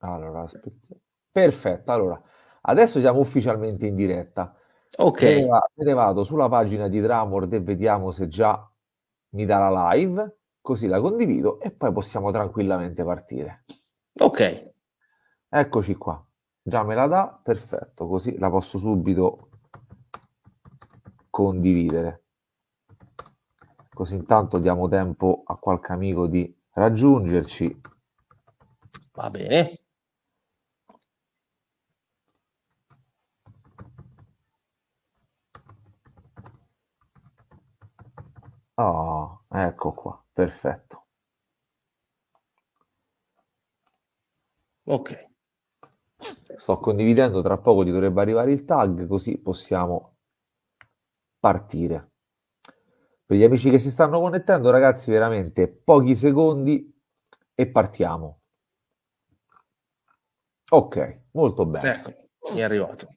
Allora, aspetta. Perfetto, allora, adesso siamo ufficialmente in diretta. Ok. ne, vado sulla pagina di Dramord e vediamo se già mi dà la live, così la condivido e poi possiamo tranquillamente partire. Ok. Eccoci qua. Già me la dà, perfetto, così la posso subito condividere. Così intanto diamo tempo a qualche amico di raggiungerci. Va bene. Oh, ecco qua, perfetto. Ok. Sto condividendo, tra poco ti dovrebbe arrivare il tag, così possiamo partire. Per gli amici che si stanno connettendo, ragazzi, veramente pochi secondi e partiamo. Ok, molto bene. Ecco, mi è arrivato.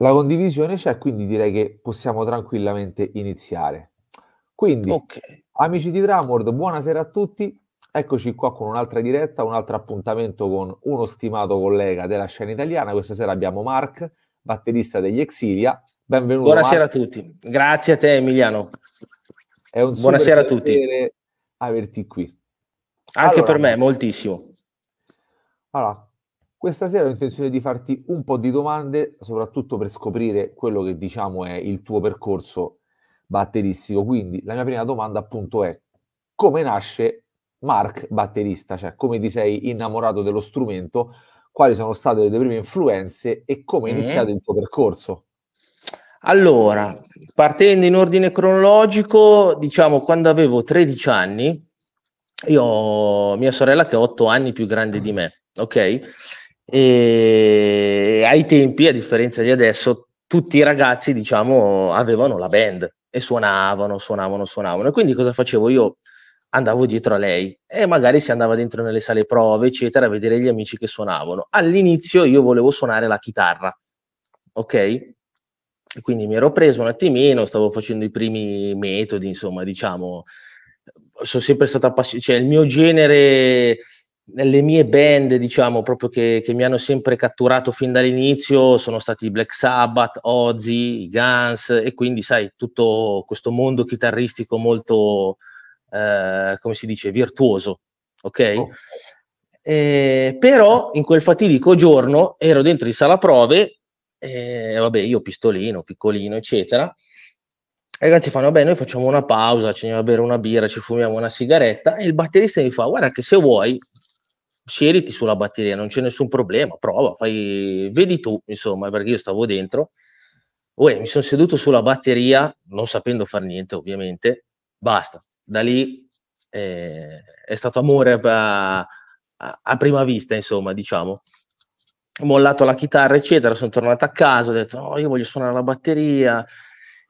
La condivisione c'è, quindi direi che possiamo tranquillamente iniziare. Quindi, okay. amici di Tramord, buonasera a tutti. Eccoci qua con un'altra diretta, un altro appuntamento con uno stimato collega della scena italiana. Questa sera abbiamo Mark, batterista degli Exilia. Benvenuto. Buonasera Mark. a tutti. Grazie a te Emiliano. È un buonasera a tutti. averti qui. Anche allora, per me, moltissimo. Allora, questa sera ho intenzione di farti un po' di domande, soprattutto per scoprire quello che diciamo è il tuo percorso batteristico. Quindi la mia prima domanda appunto è come nasce Mark batterista, cioè come ti sei innamorato dello strumento, quali sono state le tue prime influenze e come è mm. iniziato il tuo percorso? Allora, partendo in ordine cronologico, diciamo quando avevo 13 anni, io ho mia sorella che ha 8 anni più grande di me, ok? E ai tempi, a differenza di adesso, tutti i ragazzi, diciamo, avevano la band, e suonavano, suonavano, suonavano. E quindi cosa facevo? Io andavo dietro a lei e magari si andava dentro nelle sale prove, eccetera, a vedere gli amici che suonavano. All'inizio io volevo suonare la chitarra, ok? E quindi mi ero preso un attimino, stavo facendo i primi metodi, insomma, diciamo, sono sempre stato appassionato, cioè il mio genere le mie band, diciamo, proprio che, che, mi hanno sempre catturato fin dall'inizio sono stati Black Sabbath, Ozzy, Guns e quindi, sai, tutto questo mondo chitarristico molto, eh, come si dice, virtuoso, ok? Oh. Eh, però in quel fatidico giorno ero dentro in sala prove, eh, vabbè, io pistolino, piccolino, eccetera, i ragazzi fanno, vabbè, noi facciamo una pausa, ci andiamo a bere una birra, ci fumiamo una sigaretta e il batterista mi fa, guarda che se vuoi sceriti sulla batteria, non c'è nessun problema, prova, fai, vedi tu, insomma, perché io stavo dentro. Uè, mi sono seduto sulla batteria, non sapendo far niente ovviamente, basta. Da lì eh, è stato amore a, a, a, prima vista, insomma, diciamo. Ho mollato la chitarra, eccetera, sono tornato a casa, ho detto, no, oh, io voglio suonare la batteria.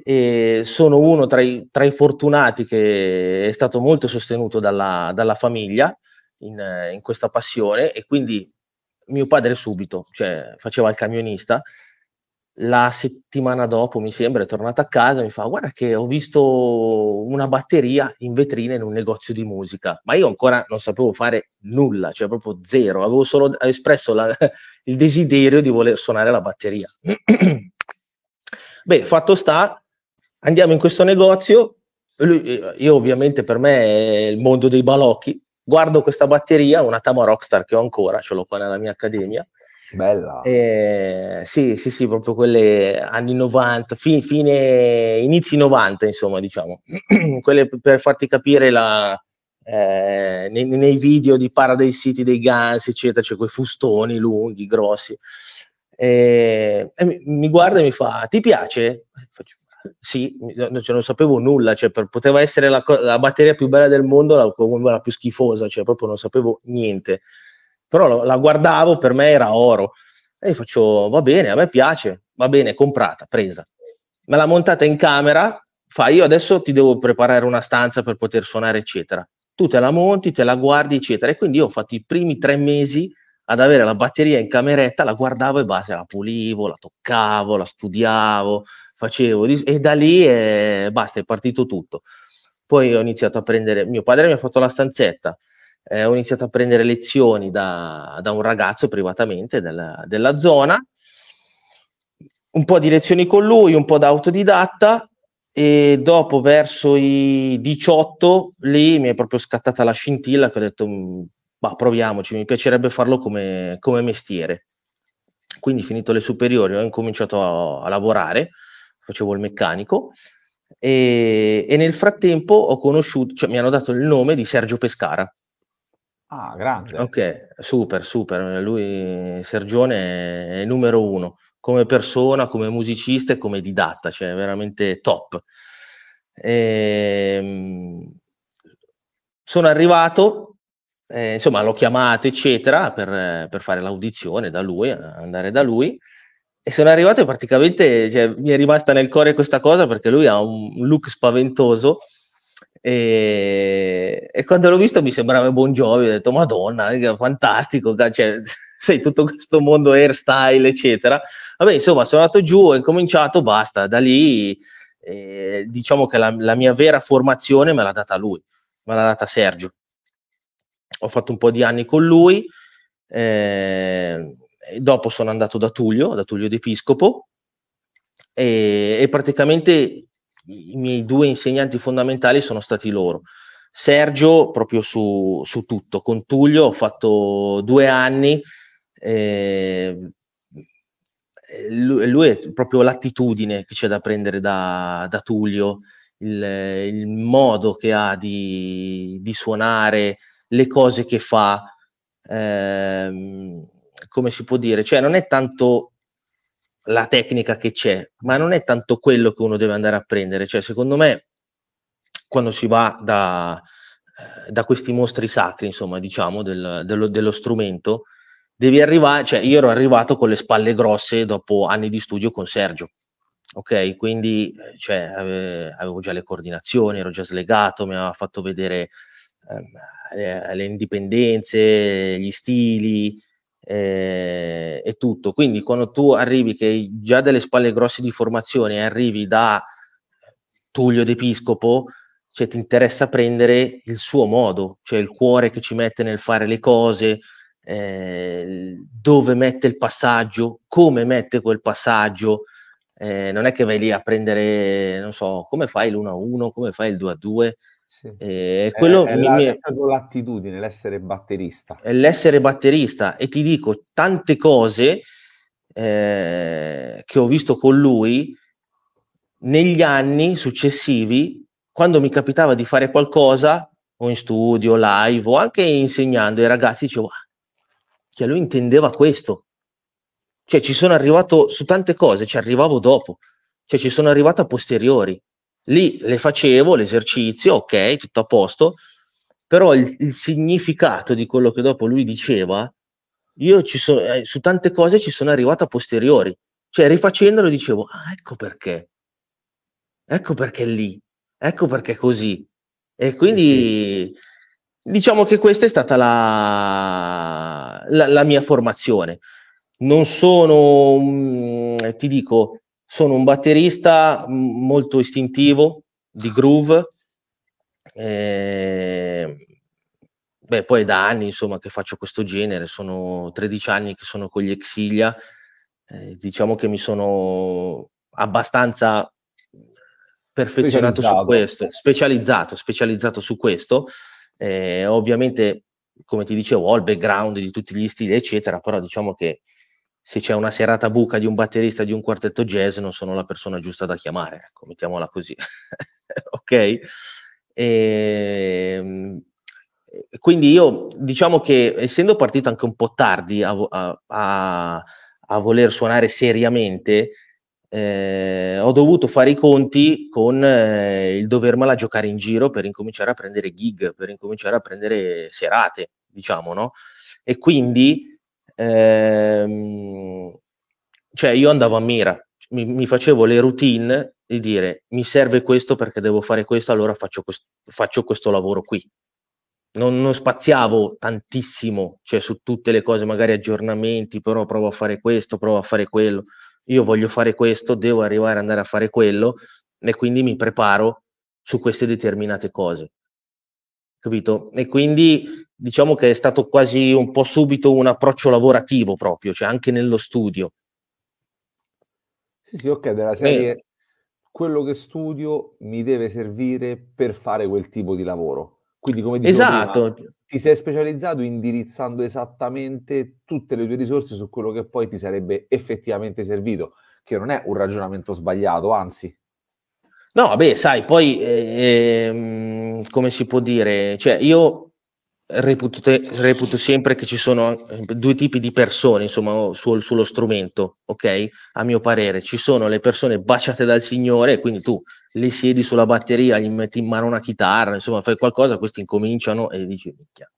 E sono uno tra i, tra i fortunati che è stato molto sostenuto dalla, dalla famiglia in, in questa passione e quindi mio padre subito, cioè faceva il camionista, la settimana dopo, mi sembra, è tornato a casa e mi fa: Guarda, che ho visto una batteria in vetrina in un negozio di musica, ma io ancora non sapevo fare nulla, cioè proprio zero. Avevo solo espresso la, il desiderio di voler suonare la batteria. Beh, fatto sta, andiamo in questo negozio. Lui, eh, io, ovviamente, per me è il mondo dei balocchi, guardo questa batteria, una Tama Rockstar che ho ancora, ce l'ho qua nella mia accademia. Bella. Eh, sì, sì, sì, proprio quelle anni 90, fi- fine, inizi 90, insomma, diciamo. quelle per farti capire la, eh, nei, nei, video di Paradise City dei Guns, eccetera, c'è cioè quei fustoni lunghi, grossi. Eh, mi, mi, guarda e mi fa: Ti piace? sì, cioè non sapevo nulla, cioè per, poteva essere la, la, batteria più bella del mondo, la, la più schifosa, cioè proprio non sapevo niente. Però la, la guardavo, per me era oro. E faccio, va bene, a me piace, va bene, comprata, presa. Me l'ha montata in camera, fa, io adesso ti devo preparare una stanza per poter suonare, eccetera. Tu te la monti, te la guardi, eccetera. E quindi io ho fatto i primi tre mesi ad avere la batteria in cameretta, la guardavo e base, la pulivo, la toccavo, la studiavo, facevo e da lì è, eh, basta, è partito tutto. Poi ho iniziato a prendere, mio padre mi ha fatto la stanzetta, eh, ho iniziato a prendere lezioni da, da un ragazzo privatamente della, della, zona, un po' di lezioni con lui, un po' da autodidatta e dopo verso i 18 lì mi è proprio scattata la scintilla che ho detto mm, ma proviamoci, mi piacerebbe farlo come, come mestiere. Quindi finito le superiori ho incominciato a, a lavorare facevo il meccanico, e, e nel frattempo ho conosciuto, cioè, mi hanno dato il nome di Sergio Pescara. Ah, grande. Ok, super, super. Lui, Sergione, è il numero uno come persona, come musicista e come didatta, cioè veramente top. E, ehm, sono arrivato, eh, insomma, l'ho chiamato, eccetera, per, per, fare l'audizione da lui, andare da lui e sono arrivato e praticamente cioè, mi è rimasta nel cuore questa cosa perché lui ha un look spaventoso e, e quando l'ho visto mi sembrava buon Jovi, ho detto madonna, fantastico, cioè, sai tutto questo mondo hairstyle eccetera. Vabbè insomma sono andato giù, ho incominciato, basta, da lì eh, diciamo che la, la mia vera formazione me l'ha data lui, me l'ha data Sergio. Ho fatto un po' di anni con lui. Eh, dopo sono andato da Tullio, da Tullio d'Episcopo, e, e praticamente i miei due insegnanti fondamentali sono stati loro. Sergio proprio su, su tutto, con Tullio ho fatto due anni, eh, lui, lui, è proprio l'attitudine che c'è da prendere da, da Tullio, il, il, modo che ha di, di, suonare, le cose che fa. Ehm, come si può dire, cioè non è tanto la tecnica che c'è, ma non è tanto quello che uno deve andare a prendere, cioè secondo me quando si va da, eh, da questi mostri sacri, insomma, diciamo, del, dello, dello, strumento, devi arrivare, cioè io ero arrivato con le spalle grosse dopo anni di studio con Sergio, ok? Quindi eh, cioè, avevo già le coordinazioni, ero già slegato, mi aveva fatto vedere ehm, le, eh, le indipendenze, gli stili, eh, e tutto. Quindi quando tu arrivi che hai già delle spalle grosse di formazione e arrivi da Tullio d'Episcopo, cioè ti interessa prendere il suo modo, cioè il cuore che ci mette nel fare le cose, eh, dove mette il passaggio, come mette quel passaggio. Eh, non è che vai lì a prendere, non so, come fai l'1 a 1, come fai il 2 a 2, sì. E eh, quello è, è, mi, la, mi l'attitudine, l'essere batterista. È l'essere batterista e ti dico tante cose eh, che ho visto con lui negli anni successivi, quando mi capitava di fare qualcosa o in studio, live o anche insegnando ai ragazzi, dicevo ah, che lui intendeva questo. Cioè ci sono arrivato su tante cose, ci arrivavo dopo, cioè ci sono arrivato a posteriori Lì le facevo, l'esercizio, ok, tutto a posto, però il, il significato di quello che dopo lui diceva, io so, eh, su tante cose ci sono arrivato a posteriori, cioè rifacendolo dicevo, ah, ecco perché, ecco perché lì, ecco perché così. E quindi diciamo che questa è stata la, la, la mia formazione. Non sono, ti dico, sono un batterista molto istintivo, di groove, eh, beh, poi da anni insomma che faccio questo genere, sono 13 anni che sono con gli Exilia, eh, diciamo che mi sono abbastanza perfezionato su questo, specializzato, specializzato su questo, eh, ovviamente come ti dicevo ho il background di tutti gli stili eccetera, però diciamo che se c'è una serata buca di un batterista di un quartetto jazz, non sono la persona giusta da chiamare, ecco, mettiamola così. ok? Ehm, e, quindi io diciamo che essendo partito anche un po' tardi a, a, a, a voler suonare seriamente, eh, ho dovuto fare i conti con eh, il dovermela giocare in giro per incominciare a prendere gig, per incominciare a prendere serate, diciamo, no? E quindi ehm, cioè io andavo a mira, mi, mi, facevo le routine di dire mi serve questo perché devo fare questo, allora faccio, quest- faccio questo lavoro qui. Non, non, spaziavo tantissimo, cioè su tutte le cose, magari aggiornamenti, però provo a fare questo, provo a fare quello, io voglio fare questo, devo arrivare ad andare a fare quello e quindi mi preparo su queste determinate cose capito? E quindi diciamo che è stato quasi un po' subito un approccio lavorativo proprio, cioè anche nello studio. Sì, sì, ok, della serie eh. quello che studio mi deve servire per fare quel tipo di lavoro. Quindi come dicevo esatto. ti sei specializzato indirizzando esattamente tutte le tue risorse su quello che poi ti sarebbe effettivamente servito, che non è un ragionamento sbagliato, anzi. No, beh, sai, poi eh, ehm come si può dire, cioè io reputo, te, reputo, sempre che ci sono due tipi di persone, insomma, sul, sullo strumento, ok? A mio parere, ci sono le persone baciate dal Signore, quindi tu le siedi sulla batteria, gli metti in mano una chitarra, insomma, fai qualcosa, questi incominciano e dici, minchia,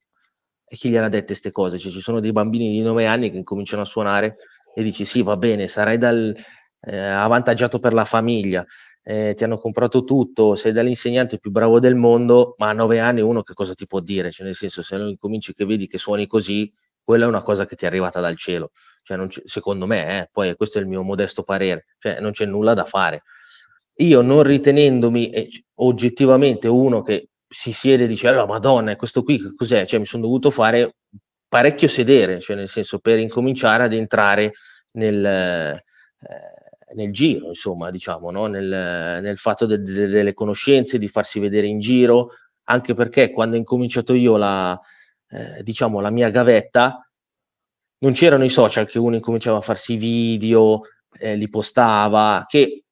e chi gliela ha dette queste cose? Cioè, ci sono dei bambini di 9 anni che incominciano a suonare e dici, sì, va bene, sarai dal, eh, avvantaggiato per la famiglia, eh, ti hanno comprato tutto, sei dall'insegnante più bravo del mondo, ma a nove anni uno che cosa ti può dire? Cioè, nel senso, se non incominci che vedi che suoni così, quella è una cosa che ti è arrivata dal cielo. Cioè, c- secondo me, eh, poi questo è il mio modesto parere, cioè, non c'è nulla da fare. Io non ritenendomi eh, oggettivamente uno che si siede e dice, allora, madonna, questo qui che cos'è? Cioè, mi sono dovuto fare parecchio sedere, cioè, nel senso, per incominciare ad entrare nel... Eh, nel giro, insomma, diciamo, no? nel, nel, fatto de, de, delle conoscenze, di farsi vedere in giro, anche perché quando ho incominciato io la, eh, diciamo, la mia gavetta, non c'erano i social che uno incominciava a farsi video, eh, li postava, che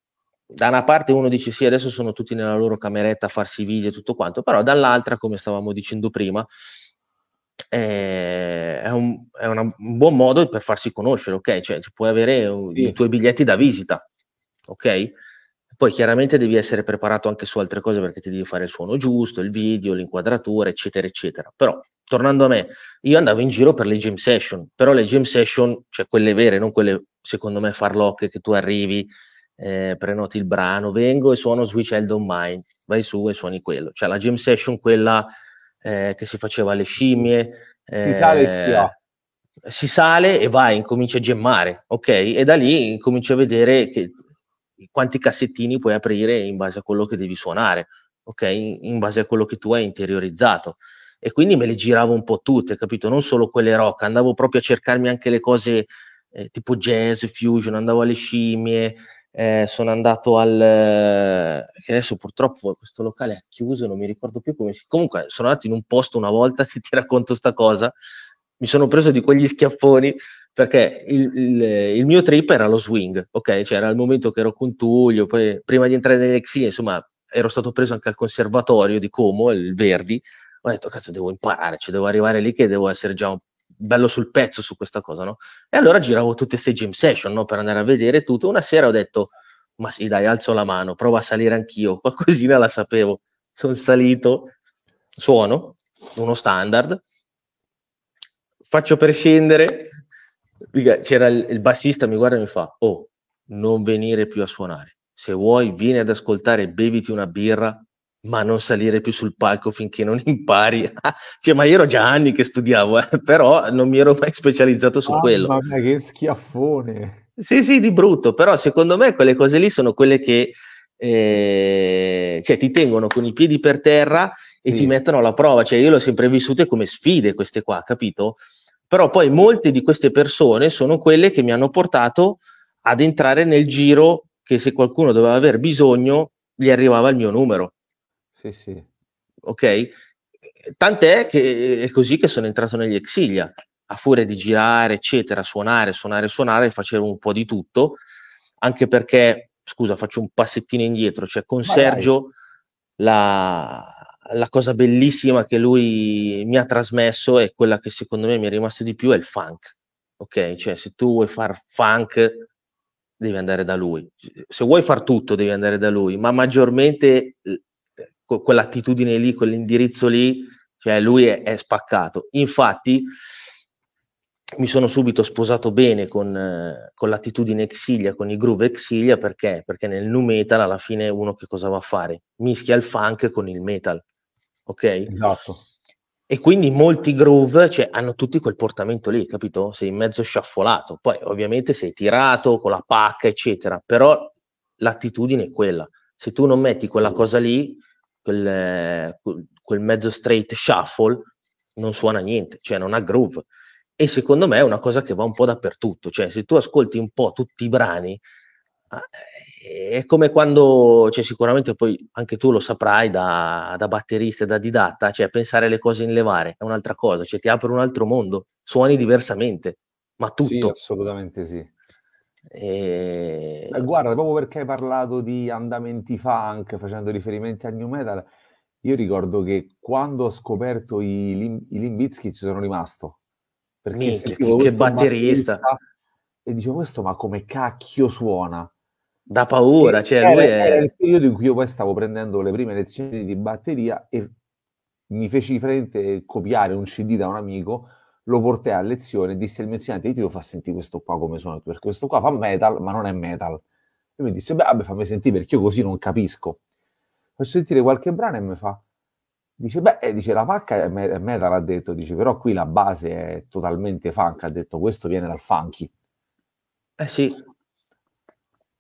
da una parte uno dice sì, adesso sono tutti nella loro cameretta a farsi video e tutto quanto, però dall'altra, come stavamo dicendo prima, eh, è, un, è una, un, buon modo per farsi conoscere, ok? Cioè, puoi avere uh, sì. i tuoi biglietti da visita, ok? Poi chiaramente devi essere preparato anche su altre cose perché ti devi fare il suono giusto, il video, l'inquadratura, eccetera, eccetera. Però, tornando a me, io andavo in giro per le gym session, però le gym session, cioè quelle vere, non quelle, secondo me, farlocche che tu arrivi, eh, prenoti il brano, vengo e suono Switch Held on Mind, vai su e suoni quello. Cioè la gym session, quella eh, che si faceva alle scimmie. Eh, si sale e schia. Eh, si sale e vai, incomincia a gemmare, ok? E da lì incomincia a vedere che, quanti cassettini puoi aprire in base a quello che devi suonare, ok? In, in base a quello che tu hai interiorizzato. E quindi me le giravo un po' tutte, capito? Non solo quelle rock, andavo proprio a cercarmi anche le cose eh, tipo jazz, fusion, andavo alle scimmie, eh, sono andato al... Eh, che adesso purtroppo questo locale è chiuso, non mi ricordo più come Comunque sono andato in un posto una volta, se ti racconto sta cosa, mi sono preso di quegli schiaffoni perché il, il, il, mio trip era lo swing, ok? Cioè era il momento che ero con Tullio, poi prima di entrare nell'Exia, insomma, ero stato preso anche al conservatorio di Como, il Verdi, ho detto cazzo devo imparare, cioè devo arrivare lì che devo essere già un bello sul pezzo su questa cosa, no? E allora giravo tutte queste gym session, no? Per andare a vedere tutto. Una sera ho detto, ma sì dai, alzo la mano, provo a salire anch'io, qualcosina la sapevo. Sono salito, suono, uno standard, faccio per scendere, c'era il, il bassista, mi guarda e mi fa, oh, non venire più a suonare. Se vuoi, vieni ad ascoltare, beviti una birra ma non salire più sul palco finché non impari. cioè, ma io ero già anni che studiavo, eh, però non mi ero mai specializzato su ah, quello. Mamma mia, che schiaffone! Sì, sì, di brutto, però secondo me quelle cose lì sono quelle che eh, cioè, ti tengono con i piedi per terra e sì. ti mettono alla prova. Cioè, io le ho sempre vissute come sfide queste qua, capito? Però poi molte di queste persone sono quelle che mi hanno portato ad entrare nel giro che se qualcuno doveva aver bisogno gli arrivava il mio numero. Sì, sì. Ok? Tant'è che è così che sono entrato negli Exilia, a furia di girare, eccetera, suonare, suonare, suonare, facevo un po' di tutto, anche perché, scusa, faccio un passettino indietro, cioè con Ma Sergio la, la cosa bellissima che lui mi ha trasmesso e quella che secondo me mi è rimasta di più è il funk. Ok, cioè se tu vuoi far funk devi andare da lui. Se vuoi far tutto devi andare da lui, ma maggiormente quell'attitudine lì, quell'indirizzo lì, cioè lui è, è spaccato. Infatti mi sono subito sposato bene con, eh, con l'attitudine Exilia, con i groove Exilia, perché? Perché nel nu metal alla fine uno che cosa va a fare? Mischia il funk con il metal, ok? Esatto. E quindi molti groove cioè, hanno tutti quel portamento lì, capito? Sei in mezzo sciaffolato, poi ovviamente sei tirato con la pacca, eccetera, però l'attitudine è quella. Se tu non metti quella cosa lì, quel, quel mezzo straight shuffle non suona niente, cioè non ha groove. E secondo me è una cosa che va un po' dappertutto, cioè se tu ascolti un po' tutti i brani, ah, eh, è come quando, cioè sicuramente poi anche tu lo saprai da, da batterista e da didatta, cioè pensare le cose in levare è un'altra cosa, cioè ti apre un altro mondo, suoni diversamente, ma tutto. Sì, assolutamente sì. E... Eh, guarda, proprio perché hai parlato di andamenti funk facendo riferimenti al new metal, io ricordo che quando ho scoperto i, Lim- i Limbizki ci sono rimasto. Perché Minchia, che batterista. E dicevo questo ma come cacchio suona? Da paura, e cioè era, lui è... era il periodo in cui io poi stavo prendendo le prime lezioni di batteria e mi feci di fronte copiare un CD da un amico lo portai a lezione e disse al mio insegnante, io ti devo far sentire questo qua come suona, perché questo qua fa metal, ma non è metal. E mi disse, beh, vabbè, fammi sentire perché io così non capisco. Faccio sentire qualche brano e mi fa, dice, beh, eh, dice, la pacca è metal, ha detto, dice, però qui la base è totalmente funk, ha detto, questo viene dal funky. Eh sì,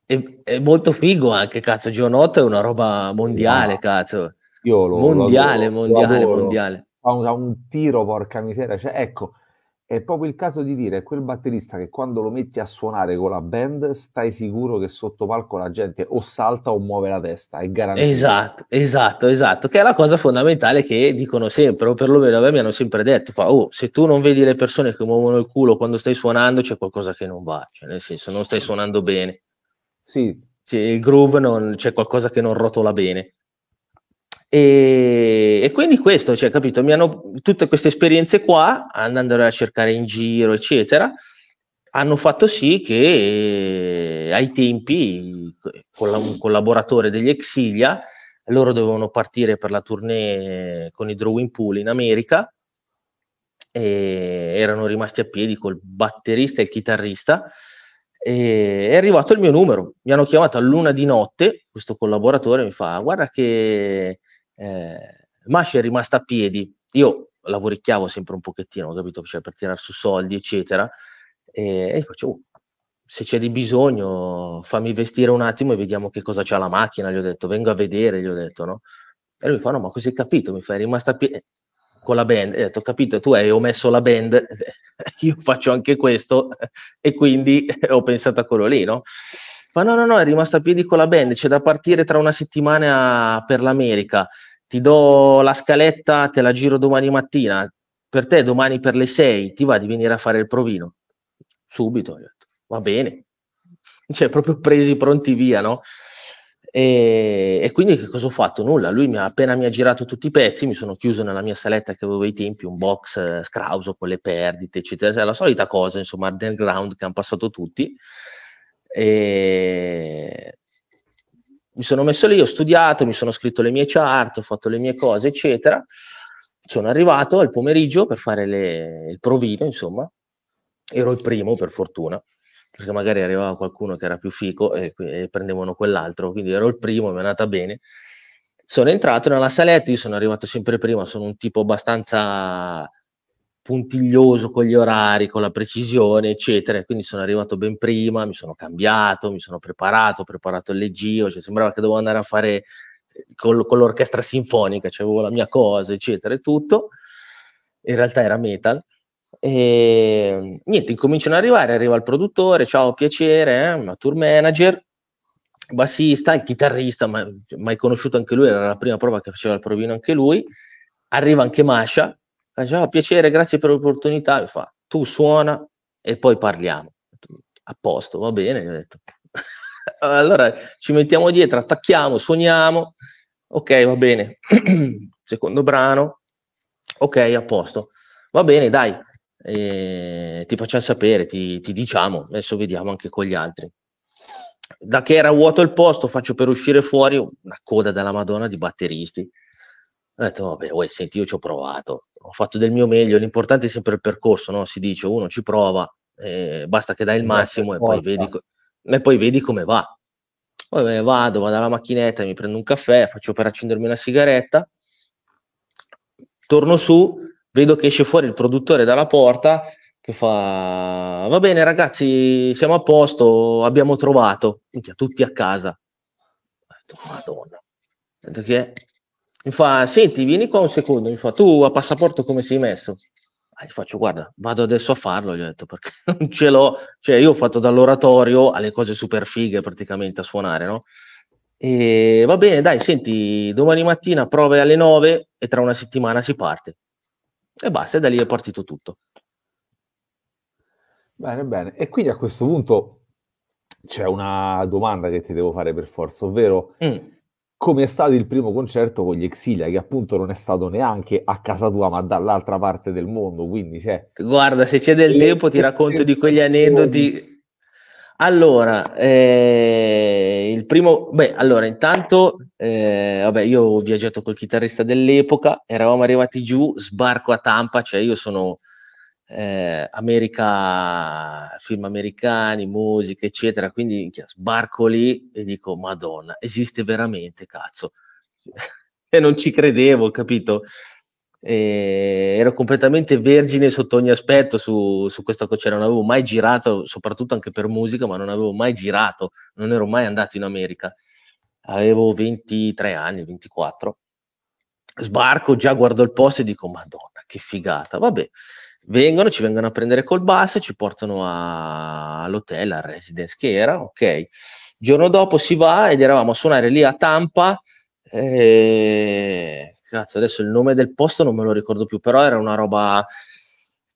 è, è molto figo anche, cazzo, Gionotto è una roba mondiale, no. cazzo. Io lo, mondiale, lo adoro, mondiale, lo mondiale. Fa un, fa un tiro, porca miseria, cioè, ecco, è proprio il caso di dire quel batterista che quando lo metti a suonare con la band stai sicuro che sotto palco la gente o salta o muove la testa, è garantito. Esatto, esatto, esatto, che è la cosa fondamentale che dicono sempre, o perlomeno a me mi hanno sempre detto, fa, oh, se tu non vedi le persone che muovono il culo quando stai suonando c'è qualcosa che non va, cioè, nel senso non stai suonando bene. Sì. Cioè, il groove non, c'è qualcosa che non rotola bene. E, e, quindi questo, cioè, capito, mi hanno tutte queste esperienze qua, andandole a cercare in giro, eccetera, hanno fatto sì che eh, ai tempi con la, un collaboratore degli Exilia, loro dovevano partire per la tournée con i Drawing Pool in America e erano rimasti a piedi col batterista e il chitarrista e è arrivato il mio numero. Mi hanno chiamato a luna di notte, questo collaboratore mi fa guarda che eh, Masci è rimasta a piedi, io lavoricchiavo sempre un pochettino, capito? Cioè, per tirare su soldi, eccetera, e, e faccio, oh, se c'è di bisogno fammi vestire un attimo e vediamo che cosa c'ha la macchina, gli ho detto, vengo a vedere, gli ho detto, no? E lui mi fa, no, ma così hai capito, mi fa, è rimasta a piedi eh, con la band, e ho detto, capito, tu hai omesso la band, io faccio anche questo, e quindi ho pensato a quello lì, no? Ma no, no, no, è rimasta a piedi con la band, c'è da partire tra una settimana per l'America ti do la scaletta, te la giro domani mattina, per te domani per le 6 ti va di venire a fare il provino? Subito, va bene, cioè proprio presi pronti via, no? E, e, quindi che cosa ho fatto? Nulla, lui mi ha, appena mi ha girato tutti i pezzi, mi sono chiuso nella mia saletta che avevo ai tempi, un box eh, scrauso con le perdite, eccetera, cioè, la solita cosa, insomma, underground che hanno passato tutti. E mi sono messo lì, ho studiato, mi sono scritto le mie chart, ho fatto le mie cose, eccetera. Sono arrivato al pomeriggio per fare le, il provino, insomma. Ero il primo, per fortuna, perché magari arrivava qualcuno che era più fico e, e prendevano quell'altro, quindi ero il primo, mi è andata bene. Sono entrato nella saletta, io sono arrivato sempre prima, sono un tipo abbastanza puntiglioso con gli orari, con la precisione, eccetera. Quindi sono arrivato ben prima, mi sono cambiato, mi sono preparato, ho preparato il leggio, cioè sembrava che dovevo andare a fare eh, con, con l'orchestra sinfonica, cioè avevo la mia cosa, eccetera, e tutto. In realtà era metal. E mm, niente, incominciano ad arrivare, arriva il produttore, ciao, piacere, eh, una tour manager, bassista, il chitarrista, ma cioè, mai conosciuto anche lui, era la prima prova che faceva il provino anche lui. Arriva anche Masha, Faccio, oh, piacere, grazie per l'opportunità. Mi fa, tu suona e poi parliamo. A posto, va bene. Io ho detto. allora ci mettiamo dietro, attacchiamo, suoniamo. Ok, va bene. Secondo brano. Ok, a posto. Va bene, dai. Eh, ti facciamo sapere, ti, ti diciamo. Adesso vediamo anche con gli altri da che era vuoto il posto, faccio per uscire fuori una coda della Madonna di batteristi. Ho detto, vabbè, uè, senti, io ci ho provato, ho fatto del mio meglio, l'importante è sempre il percorso, no? si dice uno ci prova, eh, basta che dai il massimo e poi, vedi, e poi, vedi, come va. Poi vado, vado alla macchinetta, mi prendo un caffè, faccio per accendermi una sigaretta, torno su, vedo che esce fuori il produttore dalla porta che fa va bene ragazzi siamo a posto abbiamo trovato tutti a casa madonna detto che mi fa, senti, vieni qua un secondo, mi fa, tu a passaporto come sei messo? Ah, gli faccio, guarda, vado adesso a farlo, gli ho detto, perché non ce l'ho, cioè io ho fatto dall'oratorio alle cose super fighe praticamente a suonare, no? E va bene, dai, senti, domani mattina prove alle 9 e tra una settimana si parte. E basta, e da lì è partito tutto. Bene, bene. E quindi a questo punto c'è una domanda che ti devo fare per forza, ovvero... Mm come è stato il primo concerto con gli Exilia, che appunto non è stato neanche a casa tua, ma dall'altra parte del mondo. Quindi Cioè... Guarda, se c'è del eh, tempo, ti eh, racconto eh, di quegli aneddoti. Allora, eh, il primo, beh, allora intanto, eh, vabbè, io ho viaggiato col chitarrista dell'epoca, eravamo arrivati giù, sbarco a Tampa, cioè io sono eh, America, film americani, musica, eccetera. Quindi sbarco lì e dico: Madonna, esiste veramente, cazzo. e non ci credevo, capito? E ero completamente vergine sotto ogni aspetto su, su questa coccera, cioè non avevo mai girato, soprattutto anche per musica, ma non avevo mai girato, non ero mai andato in America. Avevo 23 anni, 24. Sbarco, già guardo il posto e dico: Madonna, che figata! Vabbè, vengono, ci vengono a prendere col bus, ci portano a, all'hotel, al residence che era, ok. Il giorno dopo si va ed eravamo a suonare lì a Tampa. E... Eh, cazzo, adesso il nome del posto non me lo ricordo più, però era una roba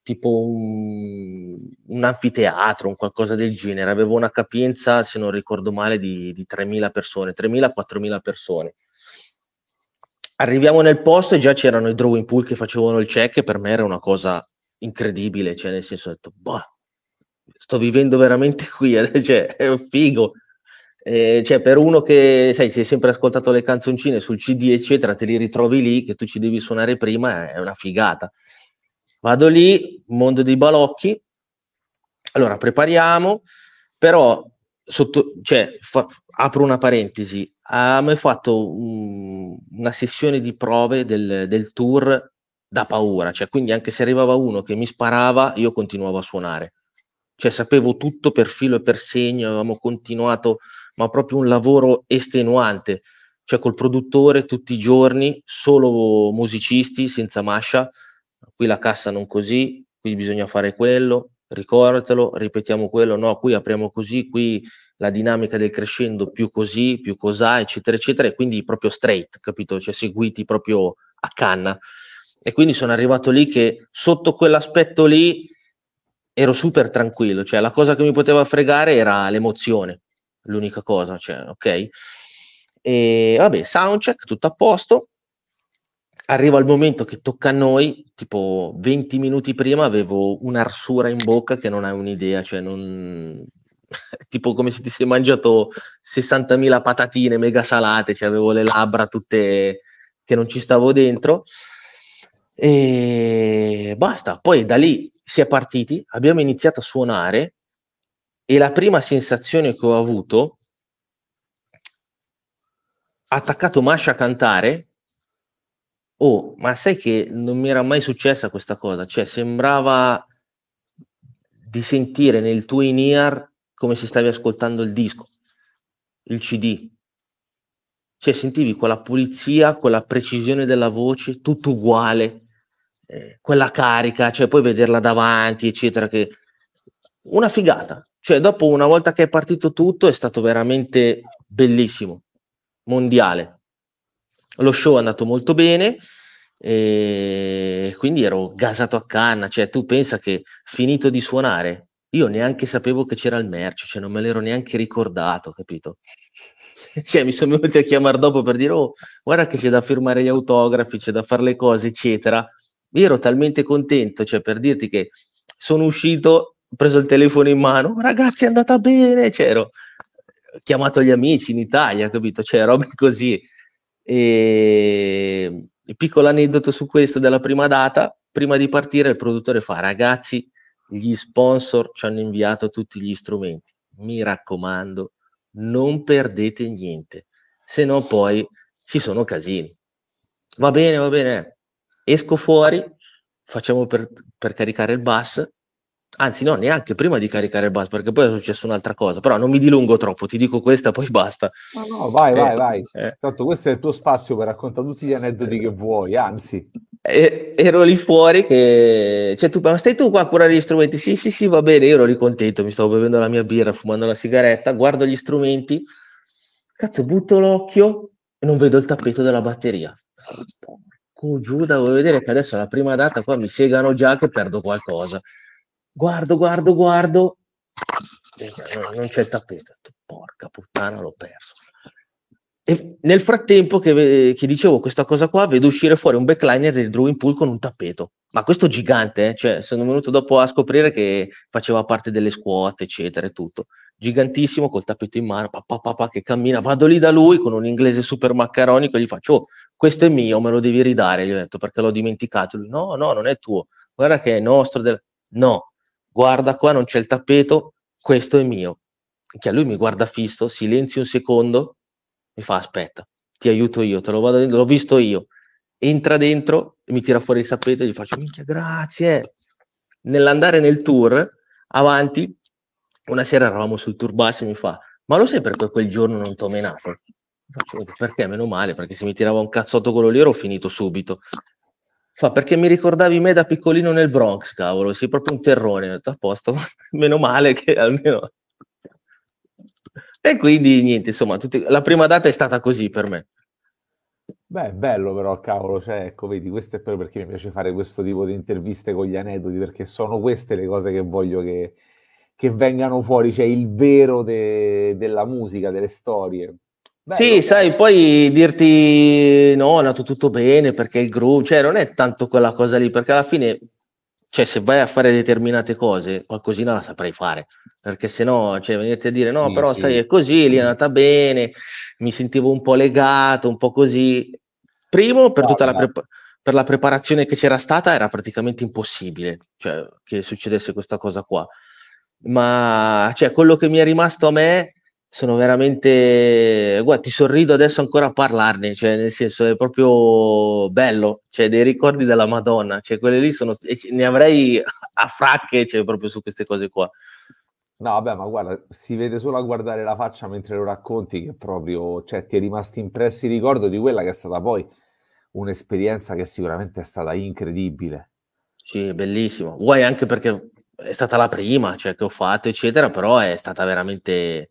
tipo un, un anfiteatro, un qualcosa del genere. Avevo una capienza, se non ricordo male, di, di 3.000 persone, 3.000-4.000 persone. Arriviamo nel posto e già c'erano i drawing pool che facevano il check, e per me era una cosa incredibile, cioè nel senso ho detto, boh, sto vivendo veramente qui, cioè è figo. Eh, cioè, per uno che sai, si è sempre ascoltato le canzoncine sul CD, eccetera, te li ritrovi lì che tu ci devi suonare prima, è una figata. Vado lì, mondo dei balocchi. Allora, prepariamo, però sotto, cioè, fa, apro una parentesi. Abbiamo fatto un, una sessione di prove del, del tour da paura, cioè quindi anche se arrivava uno che mi sparava, io continuavo a suonare. Cioè sapevo tutto per filo e per segno, avevamo continuato, ma proprio un lavoro estenuante, cioè col produttore tutti i giorni, solo musicisti, senza mascia, qui la cassa non così, qui bisogna fare quello, ricordatelo, ripetiamo quello, no, qui apriamo così, qui la dinamica del crescendo più così, più cosà, eccetera, eccetera, e quindi proprio straight, capito? Cioè seguiti proprio a canna. E quindi sono arrivato lì che sotto quell'aspetto lì ero super tranquillo, cioè la cosa che mi poteva fregare era l'emozione, l'unica cosa, cioè, ok? E vabbè, soundcheck, tutto a posto. Arriva il momento che tocca a noi, tipo 20 minuti prima avevo un'arsura in bocca che non hai un'idea, cioè non... tipo come se ti sei mangiato 60.000 patatine mega salate, cioè avevo le labbra tutte che non ci stavo dentro. E basta, poi da lì si è partiti, abbiamo iniziato a suonare e la prima sensazione che ho avuto, attaccato Masha a cantare, oh, ma sai che non mi era mai successa questa cosa, cioè sembrava di sentire nel tuo in-ear come se stavi ascoltando il disco, il CD. Cioè sentivi quella pulizia, quella precisione della voce, tutto uguale, quella carica, cioè poi vederla davanti, eccetera, che una figata. Cioè, dopo una volta che è partito tutto è stato veramente bellissimo, mondiale. Lo show è andato molto bene e quindi ero gasato a canna, cioè tu pensa che finito di suonare, io neanche sapevo che c'era il merch, cioè non me l'ero neanche ricordato, capito? Cioè, mi sono venuti a chiamare dopo per dire, oh, guarda che c'è da firmare gli autografi, c'è da fare le cose, eccetera io ero talmente contento, cioè per dirti che sono uscito, ho preso il telefono in mano, ragazzi è andata bene, c'ero cioè, chiamato gli amici in Italia, capito? Cioè robe così. E piccolo aneddoto su questo della prima data, prima di partire il produttore fa ragazzi, gli sponsor ci hanno inviato tutti gli strumenti, mi raccomando, non perdete niente, se no poi ci sono casini. Va bene, va bene, eh" esco fuori, facciamo per, per caricare il bus, anzi no, neanche prima di caricare il bus, perché poi è successa un'altra cosa, però non mi dilungo troppo, ti dico questa, poi basta. No, no, vai, eh, vai, vai. Eh. Tanto questo è il tuo spazio per raccontare tutti gli aneddoti eh. che vuoi, anzi. E, ero lì fuori che... Cioè, tu, ma stai tu qua a curare gli strumenti? Sì, sì, sì, va bene, io ero lì contento, mi stavo bevendo la mia birra, fumando la sigaretta, guardo gli strumenti, cazzo, butto l'occhio e non vedo il tappeto della batteria con Giuda, vuoi vedere che adesso alla prima data qua mi segano già che perdo qualcosa. Guardo, guardo, guardo, eh, non c'è il tappeto. Porca puttana, l'ho perso. E nel frattempo che, che, dicevo questa cosa qua, vedo uscire fuori un backliner del drawing pool con un tappeto. Ma questo gigante, eh? cioè, sono venuto dopo a scoprire che faceva parte delle squat, eccetera, e tutto. Gigantissimo, col tappeto in mano, papà, papà, che cammina. Vado lì da lui con un inglese super maccaronico e gli faccio, oh, questo è mio, me lo devi ridare, gli ho detto, perché l'ho dimenticato. Lui, no, no, non è tuo, guarda che è nostro. Del... No, guarda qua, non c'è il tappeto, questo è mio. Che a lui mi guarda fisso, silenzio un secondo, mi fa, aspetta, ti aiuto io, te lo vado dentro, l'ho visto io. Entra dentro, mi tira fuori il tappeto e gli faccio, minchia, grazie. Nell'andare nel tour, avanti, una sera eravamo sul tour bus e mi fa, ma lo sai perché quel giorno non ti ho menato? Oh, perché meno male, perché se mi tiravo un cazzotto quello lì ero finito subito. Fa perché mi ricordavi me da piccolino nel Bronx, cavolo, sei proprio un terrone. a posto, meno male che almeno. E quindi niente, insomma, tutti... la prima data è stata così per me. Beh, bello però, cavolo, cioè, ecco, vedi, questo è proprio perché mi piace fare questo tipo di interviste con gli aneddoti, perché sono queste le cose che voglio che, che vengano fuori, cioè il vero de... della musica, delle storie. Beh, sì, perché... sai, poi dirti no, è andato tutto bene perché il groove, cioè non è tanto quella cosa lì, perché alla fine, cioè se vai a fare determinate cose, qualcosina la saprei fare, perché se no, cioè venite a dire no, sì, però sì. sai, è così, lì è mm. andata bene, mi sentivo un po' legato, un po' così. Primo, per tutta la preparazione per la preparazione che c'era stata era praticamente impossibile cioè, che succedesse questa cosa qua. Ma cioè, quello che mi è rimasto a me sono veramente guarda ti sorrido adesso ancora a parlarne cioè nel senso è proprio bello cioè dei ricordi della madonna cioè quelle lì sono ne avrei a fracche cioè proprio su queste cose qua no vabbè ma guarda si vede solo a guardare la faccia mentre lo racconti che proprio cioè ti è rimasto impresso il ricordo di quella che è stata poi un'esperienza che sicuramente è stata incredibile sì bellissimo vuoi anche perché è stata la prima cioè che ho fatto eccetera però è stata veramente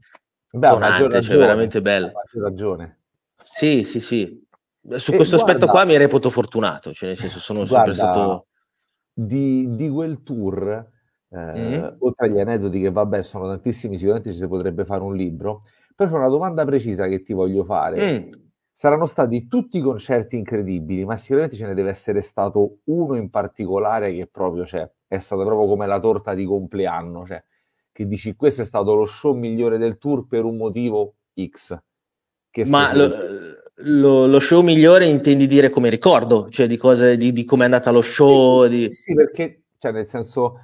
Beh, tonante, ragione, cioè veramente bella. ragione. Sì, sì, sì. Su e questo guarda, aspetto qua mi reputo fortunato, cioè nel senso sono guarda, sempre stato... Di, di quel tour, mm. eh, mm-hmm. oltre agli aneddoti che vabbè sono tantissimi, sicuramente ci si potrebbe fare un libro, però c'è una domanda precisa che ti voglio fare. Mm. Saranno stati tutti concerti incredibili, ma sicuramente ce ne deve essere stato uno in particolare che proprio c'è, cioè, è stata proprio come la torta di compleanno, cioè che dici questo è stato lo show migliore del tour per un motivo X. Ma lo, lo, lo, show migliore intendi dire come ricordo, cioè di, cose, di, di come è andata lo show? Sì, di... sì, perché cioè, nel senso,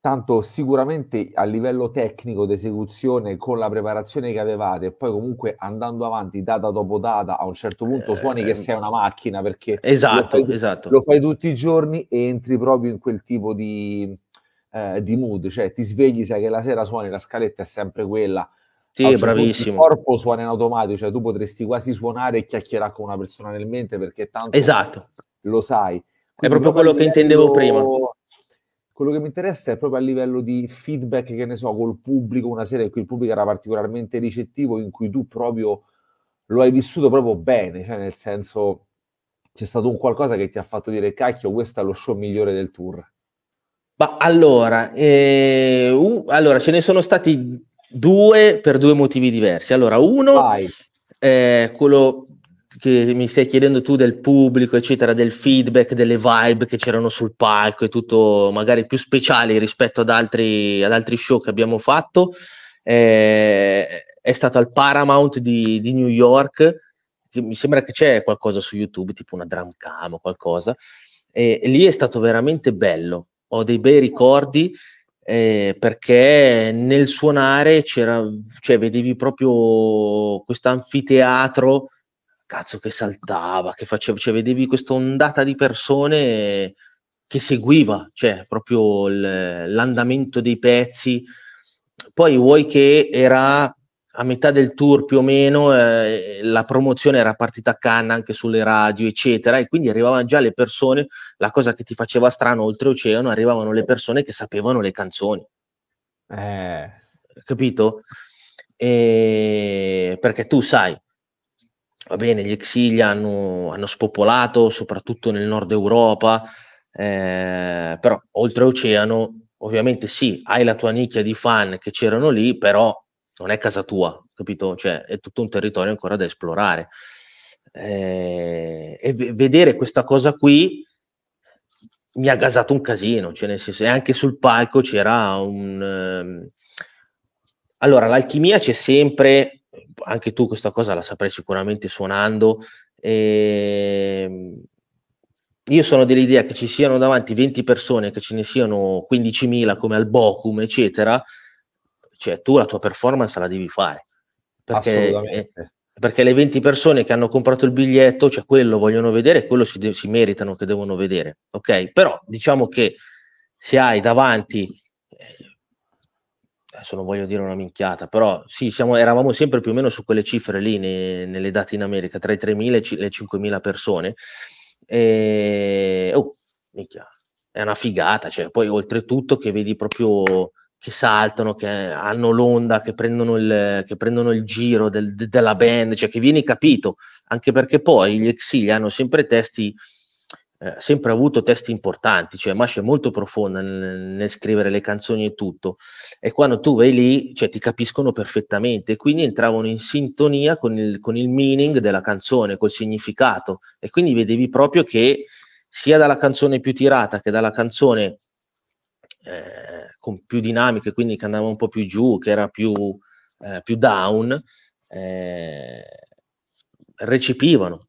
tanto sicuramente a livello tecnico di esecuzione, con la preparazione che avevate, e poi comunque andando avanti data dopo data, a un certo punto suoni eh, che sei una macchina perché esatto lo, fai, esatto, lo fai tutti i giorni e entri proprio in quel tipo di eh, di mood, cioè ti svegli, sai che la sera suoni, la scaletta è sempre quella. Sì, Oggi bravissimo. Il corpo suona in automatico, cioè tu potresti quasi suonare e chiacchierare con una persona nel mente perché tanto esatto. lo sai. Quindi è proprio, quello livello, che intendevo prima. Quello che mi interessa è proprio a livello di feedback, che ne so, col pubblico, una serie in cui il pubblico era particolarmente ricettivo, in cui tu proprio lo hai vissuto proprio bene, cioè nel senso c'è stato un qualcosa che ti ha fatto dire cacchio, questo è lo show migliore del tour. Ma allora, eh, uh, allora, ce ne sono stati due per due motivi diversi. Allora, uno, eh, quello che mi stai chiedendo tu del pubblico, eccetera, del feedback, delle vibe che c'erano sul palco e tutto magari più speciali rispetto ad altri, ad altri show che abbiamo fatto, eh, è stato al Paramount di, di New York. Mi sembra che c'è qualcosa su YouTube, tipo una drum cam o qualcosa, e lì è stato veramente bello ho dei bei ricordi eh, perché nel suonare c'era, cioè vedevi proprio questo anfiteatro, cazzo che saltava, che faceva, cioè vedevi questa ondata di persone che seguiva, cioè proprio l'andamento dei pezzi. Poi vuoi che era a metà del tour più o meno eh, la promozione era partita a canna anche sulle radio, eccetera, e quindi arrivavano già le persone, la cosa che ti faceva strano oltreoceano, arrivavano le persone che sapevano le canzoni. Eh. Capito? E... Perché tu sai, va bene, gli Exilia hanno, hanno spopolato soprattutto nel nord Europa, eh, però oltreoceano ovviamente sì, hai la tua nicchia di fan che c'erano lì, però non è casa tua, capito? Cioè, è tutto un territorio ancora da esplorare. Eh, e v- vedere questa cosa qui mi ha gasato un casino, cioè nel senso, e anche sul palco c'era un... Ehm... Allora, l'alchimia c'è sempre, anche tu questa cosa la saprai sicuramente suonando, ehm... io sono dell'idea che ci siano davanti 20 persone, che ce ne siano 15.000 come al Bocum, eccetera, cioè tu la tua performance la devi fare. Perché, perché le 20 persone che hanno comprato il biglietto, cioè quello vogliono vedere, e quello si, de- si meritano che devono vedere, ok? Però diciamo che se hai davanti, eh, adesso non voglio dire una minchiata, però sì, siamo, eravamo sempre più o meno su quelle cifre lì ne, nelle date in America, tra i 3.000 e le 5.000 persone, e, oh, minchia, è una figata, cioè poi oltretutto che vedi proprio che saltano, che hanno l'onda, che prendono il, che prendono il giro del, de, della band, cioè che vieni capito, anche perché poi gli Exili hanno sempre testi, eh, sempre avuto testi importanti, cioè Mash è molto profonda nel, nel, scrivere le canzoni e tutto, e quando tu vai lì, cioè, ti capiscono perfettamente, e quindi entravano in sintonia con il, con il meaning della canzone, col significato, e quindi vedevi proprio che sia dalla canzone più tirata che dalla canzone... Eh, con più dinamiche, quindi che andava un po' più giù, che era più, eh, più down, eh, recepivano,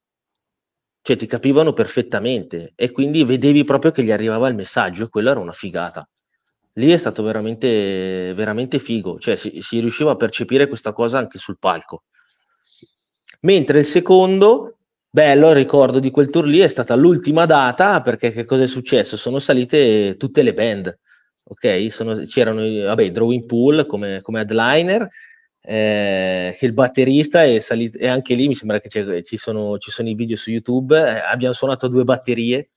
cioè ti capivano perfettamente e quindi vedevi proprio che gli arrivava il messaggio e quella era una figata. Lì è stato veramente, veramente figo, cioè si, si riusciva a percepire questa cosa anche sul palco. Mentre il secondo, bello, il ricordo di quel tour lì è stata l'ultima data perché che cosa è successo? Sono salite tutte le band ok? Sono, c'erano vabbè, i Drawing Pool come, come headliner, eh, il batterista è salito, e anche lì mi sembra che ci sono, ci sono i video su YouTube, eh, abbiamo suonato due batterie,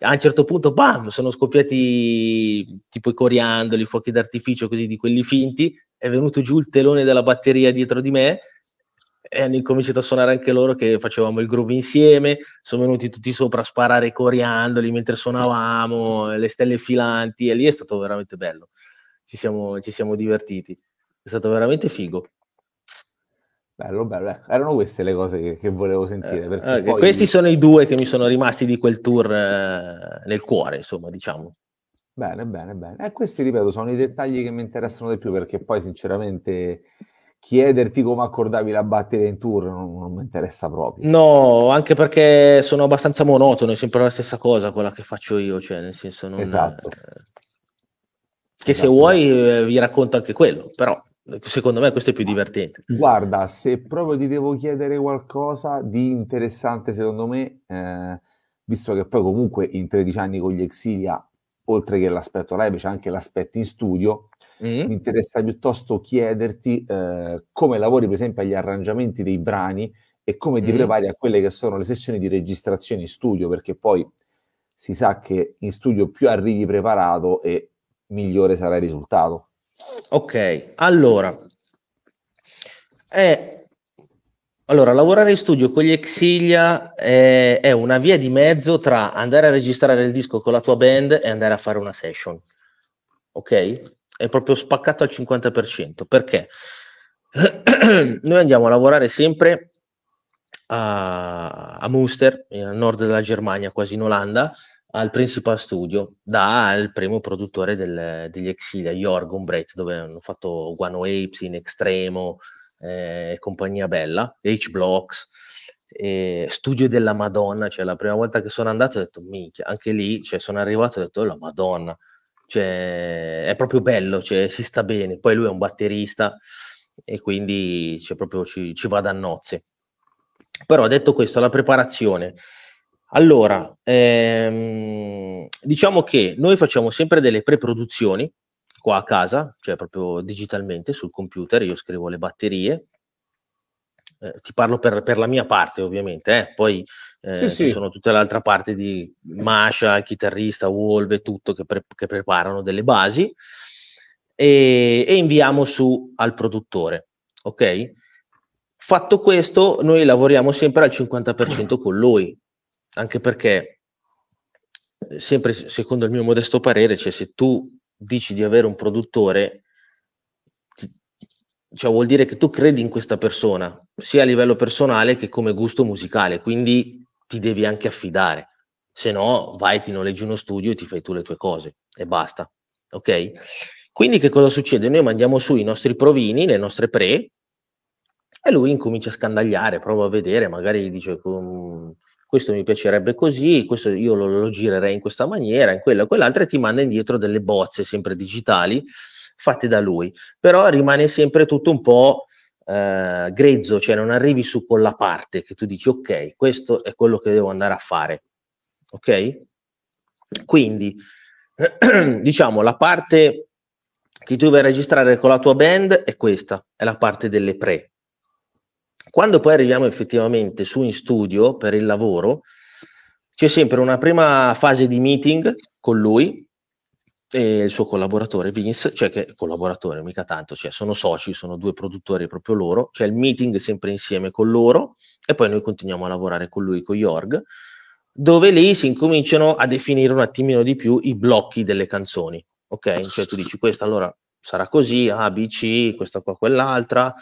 a un certo punto, bam, sono scoppiati tipo i coriandoli, i fuochi d'artificio, così di quelli finti, è venuto giù il telone della batteria dietro di me, e hanno incominciato a suonare anche loro che facevamo il groove insieme, sono venuti tutti sopra a sparare coriandoli mentre suonavamo, le stelle filanti e lì è stato veramente bello, ci siamo, ci siamo divertiti, è stato veramente figo. Bello, bello, ecco. erano queste le cose che, che volevo sentire. Eh, eh poi... Questi sono i due che mi sono rimasti di quel tour eh, nel cuore, insomma, diciamo. Bene, bene, bene. E eh, questi, ripeto, sono i dettagli che mi interessano di più perché poi, sinceramente, chiederti come accordavi la batteria in tour non, non mi interessa proprio. No, anche perché sono abbastanza monotono, è sempre la stessa cosa quella che faccio io, cioè nel senso non... Esatto. Eh, che esatto. se vuoi eh, vi racconto anche quello, però secondo me questo è più divertente. Guarda, se proprio ti devo chiedere qualcosa di interessante secondo me, eh, visto che poi comunque in 13 anni con gli Exilia, oltre che l'aspetto live c'è anche l'aspetto in studio, Mm. Mi interessa piuttosto chiederti eh, come lavori per esempio agli arrangiamenti dei brani e come ti mm. prepari a quelle che sono le sessioni di registrazione in studio, perché poi si sa che in studio più arrivi preparato e migliore sarà il risultato. Ok, allora, eh, allora lavorare in studio con gli Exilia è, è, una via di mezzo tra andare a registrare il disco con la tua band e andare a fare una session. Ok? è proprio spaccato al 50%, perché noi andiamo a lavorare sempre a, a Münster, eh, a nord della Germania, quasi in Olanda, al Principal Studio, dal primo produttore del, degli Exilia, Jorg Umbret, dove hanno fatto Guano Apes in Extremo eh, e eh, compagnia bella, H-Blocks, eh, Studio della Madonna, cioè la prima volta che sono andato ho detto minchia, anche lì cioè, sono arrivato e ho detto oh, la Madonna, cioè, è proprio bello, cioè, si sta bene. Poi lui è un batterista e quindi cioè, proprio ci, ci va da nozze. Però detto questo, la preparazione. Allora, ehm, diciamo che noi facciamo sempre delle pre-produzioni qua a casa, cioè proprio digitalmente sul computer, io scrivo le batterie, eh, ti parlo per, per, la mia parte ovviamente, eh. poi eh, sì, sì. ci sono tutta l'altra parte di Masha, il chitarrista, Wolve, tutto che, pre- che preparano delle basi e, e, inviamo su al produttore, ok? Fatto questo, noi lavoriamo sempre al 50% con lui, anche perché, eh, sempre secondo il mio modesto parere, cioè se tu dici di avere un produttore, cioè vuol dire che tu credi in questa persona, sia a livello personale che come gusto musicale, quindi ti devi anche affidare. Se no, vai, ti noleggi uno studio e ti fai tu le tue cose e basta. Ok? Quindi che cosa succede? Noi mandiamo su i nostri provini, le nostre pre, e lui incomincia a scandagliare, prova a vedere, magari dice questo mi piacerebbe così, questo io lo, lo girerei in questa maniera, in quella e quell'altra, e ti manda indietro delle bozze sempre digitali fatte da lui, però rimane sempre tutto un po' eh, grezzo, cioè non arrivi su quella parte che tu dici ok, questo è quello che devo andare a fare, ok? Quindi, diciamo, la parte che tu vai a registrare con la tua band è questa, è la parte delle pre. Quando poi arriviamo effettivamente su in studio per il lavoro, c'è sempre una prima fase di meeting con lui, e il suo collaboratore Vince, cioè che collaboratore mica tanto, cioè sono soci, sono due produttori proprio loro, c'è cioè il meeting sempre insieme con loro e poi noi continuiamo a lavorare con lui, con Jorg, dove lì si incominciano a definire un attimino di più i blocchi delle canzoni, ok? Cioè tu dici questa allora sarà così, A, B, C, questa qua, quell'altra,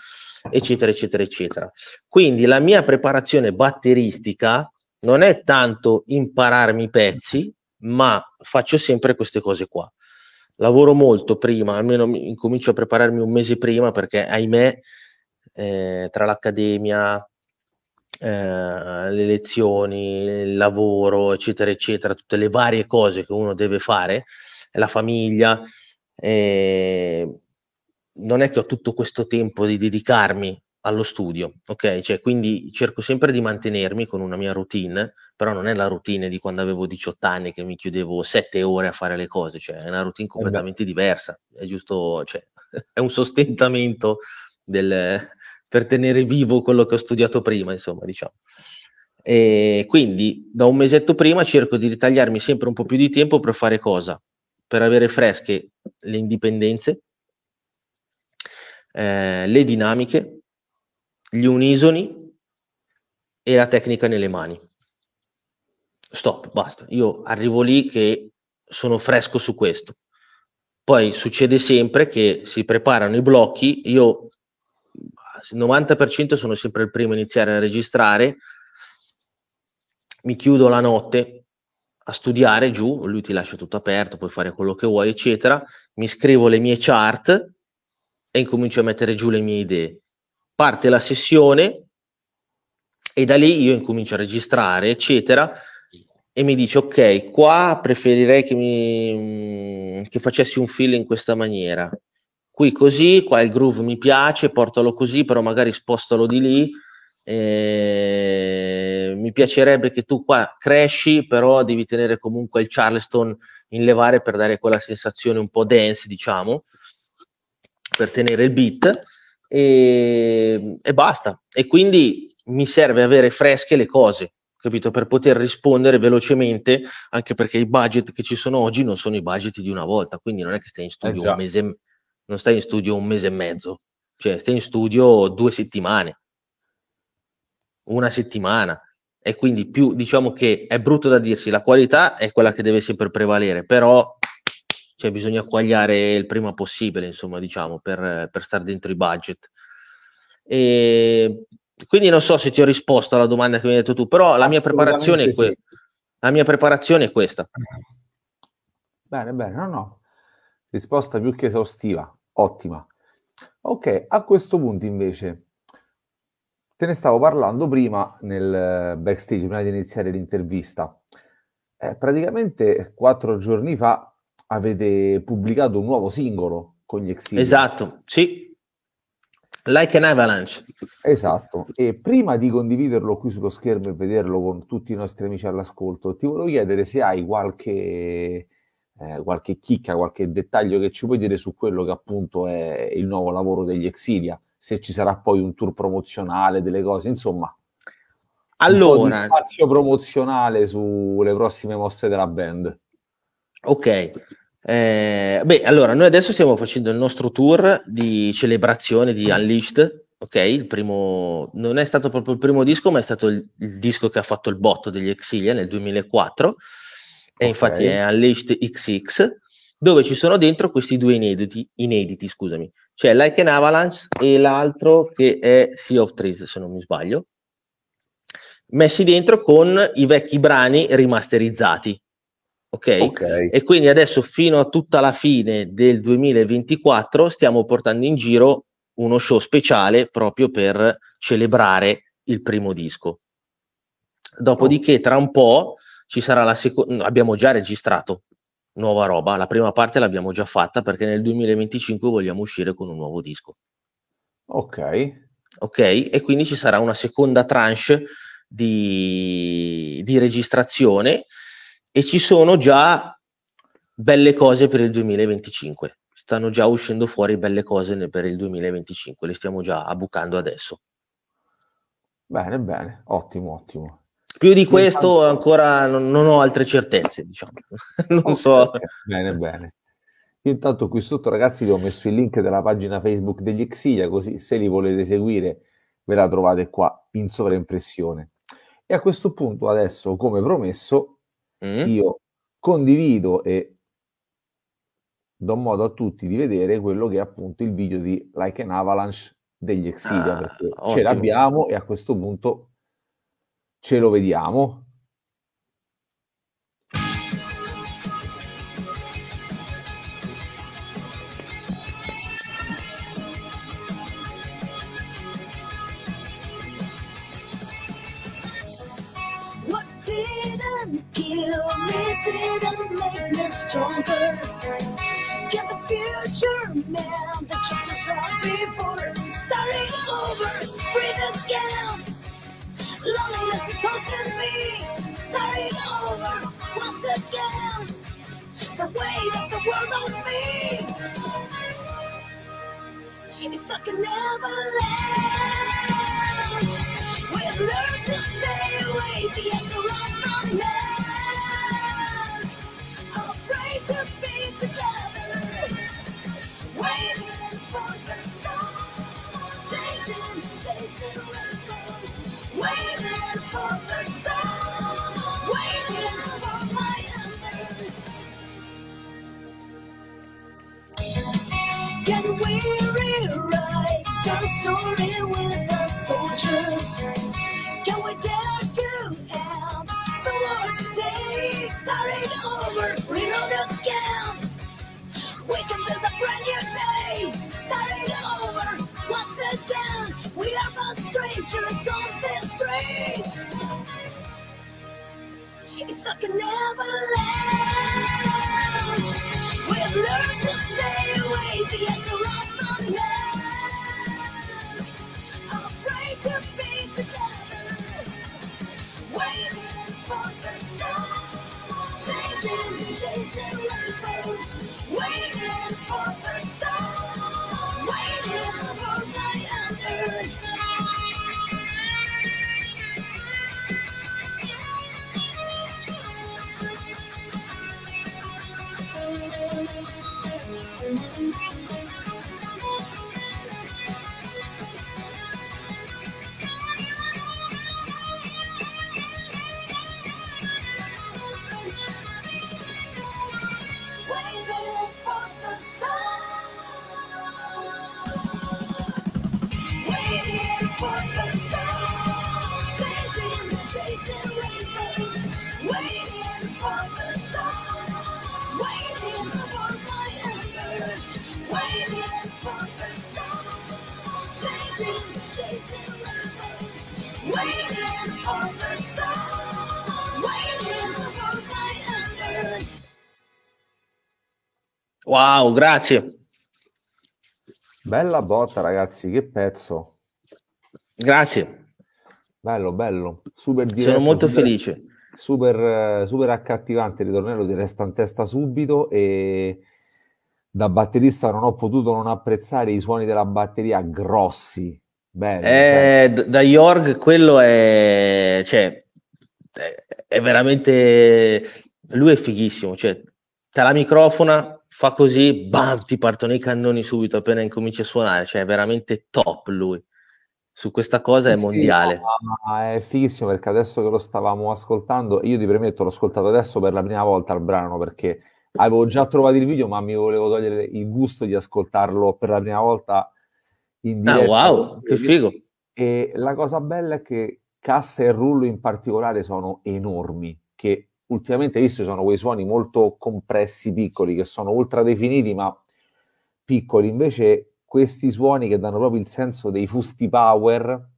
eccetera, eccetera, eccetera. Quindi la mia preparazione batteristica non è tanto impararmi i pezzi, ma faccio sempre queste cose qua lavoro molto prima, almeno incomincio a prepararmi un mese prima perché ahimè eh, tra l'accademia, eh, le lezioni, il lavoro, eccetera, eccetera, tutte le varie cose che uno deve fare, la famiglia, eh, non è che ho tutto questo tempo di dedicarmi allo studio, ok? Cioè, quindi cerco sempre di mantenermi con una mia routine, però non è la routine di quando avevo 18 anni che mi chiudevo 7 ore a fare le cose, cioè è una routine eh completamente esatto. diversa, è giusto, cioè, è un sostentamento del, per tenere vivo quello che ho studiato prima, insomma, diciamo. E quindi da un mesetto prima cerco di ritagliarmi sempre un po' più di tempo per fare cosa? Per avere fresche le indipendenze, eh, le dinamiche, gli unisoni e la tecnica nelle mani. Stop, basta. Io arrivo lì che sono fresco su questo. Poi succede sempre che si preparano i blocchi, io il 90% sono sempre il primo a iniziare a registrare, mi chiudo la notte a studiare giù, lui ti lascia tutto aperto, puoi fare quello che vuoi, eccetera, mi scrivo le mie chart e incomincio a mettere giù le mie idee parte la sessione e da lì io incomincio a registrare, eccetera, e mi dice ok, qua preferirei che, mi, mm, che facessi un fill in questa maniera, qui così, qua il groove mi piace, portalo così, però magari spostalo di lì, eh, mi piacerebbe che tu qua cresci, però devi tenere comunque il Charleston in levare per dare quella sensazione un po' dance, diciamo, per tenere il beat e, ehm, e basta. E quindi mi serve avere fresche le cose, capito? Per poter rispondere velocemente, anche perché i budget che ci sono oggi non sono i budget di una volta, quindi non è che stai in studio, eh un, esatto. mese, stai in studio un mese e mezzo, cioè stai in studio due settimane, una settimana. E quindi più diciamo che è brutto da dirsi, la qualità è quella che deve sempre prevalere, però cioè bisogna quagliare il prima possibile, insomma, diciamo, per, per stare dentro i budget. E quindi non so se ti ho risposto alla domanda che mi hai detto tu, però la mia preparazione è, questa. sì. la mia preparazione è questa. Bene, bene, no, no. Risposta più che esaustiva, ottima. Ok, a questo punto invece, te ne stavo parlando prima nel backstage, prima di iniziare l'intervista. Eh, praticamente quattro giorni fa avete pubblicato un nuovo singolo con gli Exil. Esatto, sì. Like an Avalanche. Esatto. E prima di condividerlo qui sullo schermo e vederlo con tutti i nostri amici all'ascolto, ti volevo chiedere se hai qualche, eh, qualche chicca, qualche dettaglio che ci puoi dire su quello che appunto è il nuovo lavoro degli Exilia, se ci sarà poi un tour promozionale, delle cose, insomma. Allora, spazio promozionale sulle prossime mosse della band. Ok, eh, beh, allora, noi adesso stiamo facendo il nostro tour di celebrazione di Unleashed, ok? Il primo, non è stato proprio il primo disco, ma è stato il, il disco che ha fatto il botto degli Exilia nel 2004, okay. e infatti è Unleashed XX, dove ci sono dentro questi due inediti, inediti scusami, cioè Like an Avalanche e l'altro che è Sea of Trees, se non mi sbaglio, messi dentro con i vecchi brani rimasterizzati Okay? ok? E quindi adesso fino a tutta la fine del 2024 stiamo portando in giro uno show speciale proprio per celebrare il primo disco. Dopodiché tra un po' ci sarà la seconda, abbiamo già registrato nuova roba, la prima parte l'abbiamo già fatta perché nel 2025 vogliamo uscire con un nuovo disco. Ok. Ok, e quindi ci sarà una seconda tranche di, di registrazione e ci sono già belle cose per il 2025. Stanno già uscendo fuori belle cose per il 2025, le stiamo già abbucando adesso. Bene, bene, ottimo, ottimo. Più di questo ancora non, non, ho altre certezze, diciamo. non so. Bene, bene. Io intanto qui sotto, ragazzi, vi ho messo il link della pagina Facebook degli Exilia, così se li volete seguire ve la trovate qua in sovraimpressione. E a questo punto adesso, come promesso, mm. io condivido e do modo a tutti di vedere quello che è appunto il video di Like an Avalanche degli Exidia, ah, perché ottimo. ce l'abbiamo e a questo punto ce lo vediamo. didn't make me stronger. Get the future, man, that you deserve before. Starting over, breathe again. Loneliness is haunting me. Starting over, once again. The weight of the world on me. It's like an avalanche. We've learned to stay away. The answer on my mind to be together. Waiting for the sun. Chasing, chasing rainbows. Waiting for the sun. Waiting for my embers. Get weary, right? Got a story with the soldiers. can build a brand new day, starting over once again. We are not strangers on the streets. It's like an avalanche. We've learned to stay away. The answer right now. chasing rainbows, waiting for the sun. Wow, grazie. Bella botta, ragazzi, che pezzo. Grazie. Bello, bello. Super diretto, Sono molto super, felice. Super, eh, super accattivante il ritornello di Resta in testa subito e da batterista non ho potuto non apprezzare i suoni della batteria grossi, Bello, eh, bello. Da Jorg quello è, cioè, è veramente, lui è fighissimo, cioè, te la microfona, fa così, bam, ti partono i cannoni subito appena incomincia a suonare, cioè è veramente top lui. Su questa cosa è sì, mondiale. No, è fighissimo perché adesso che lo stavamo ascoltando, io ti premetto, l'ho ascoltato adesso per la prima volta il brano perché avevo già trovato il video, ma mi volevo togliere il gusto di ascoltarlo per la prima volta in ah, diretta. Ah, wow, che figo! E la cosa bella è che cassa e rullo in particolare sono enormi, che ultimamente visto sono quei suoni molto compressi, piccoli, che sono ultra definiti ma piccoli, invece questi suoni che danno proprio il senso dei fusti power,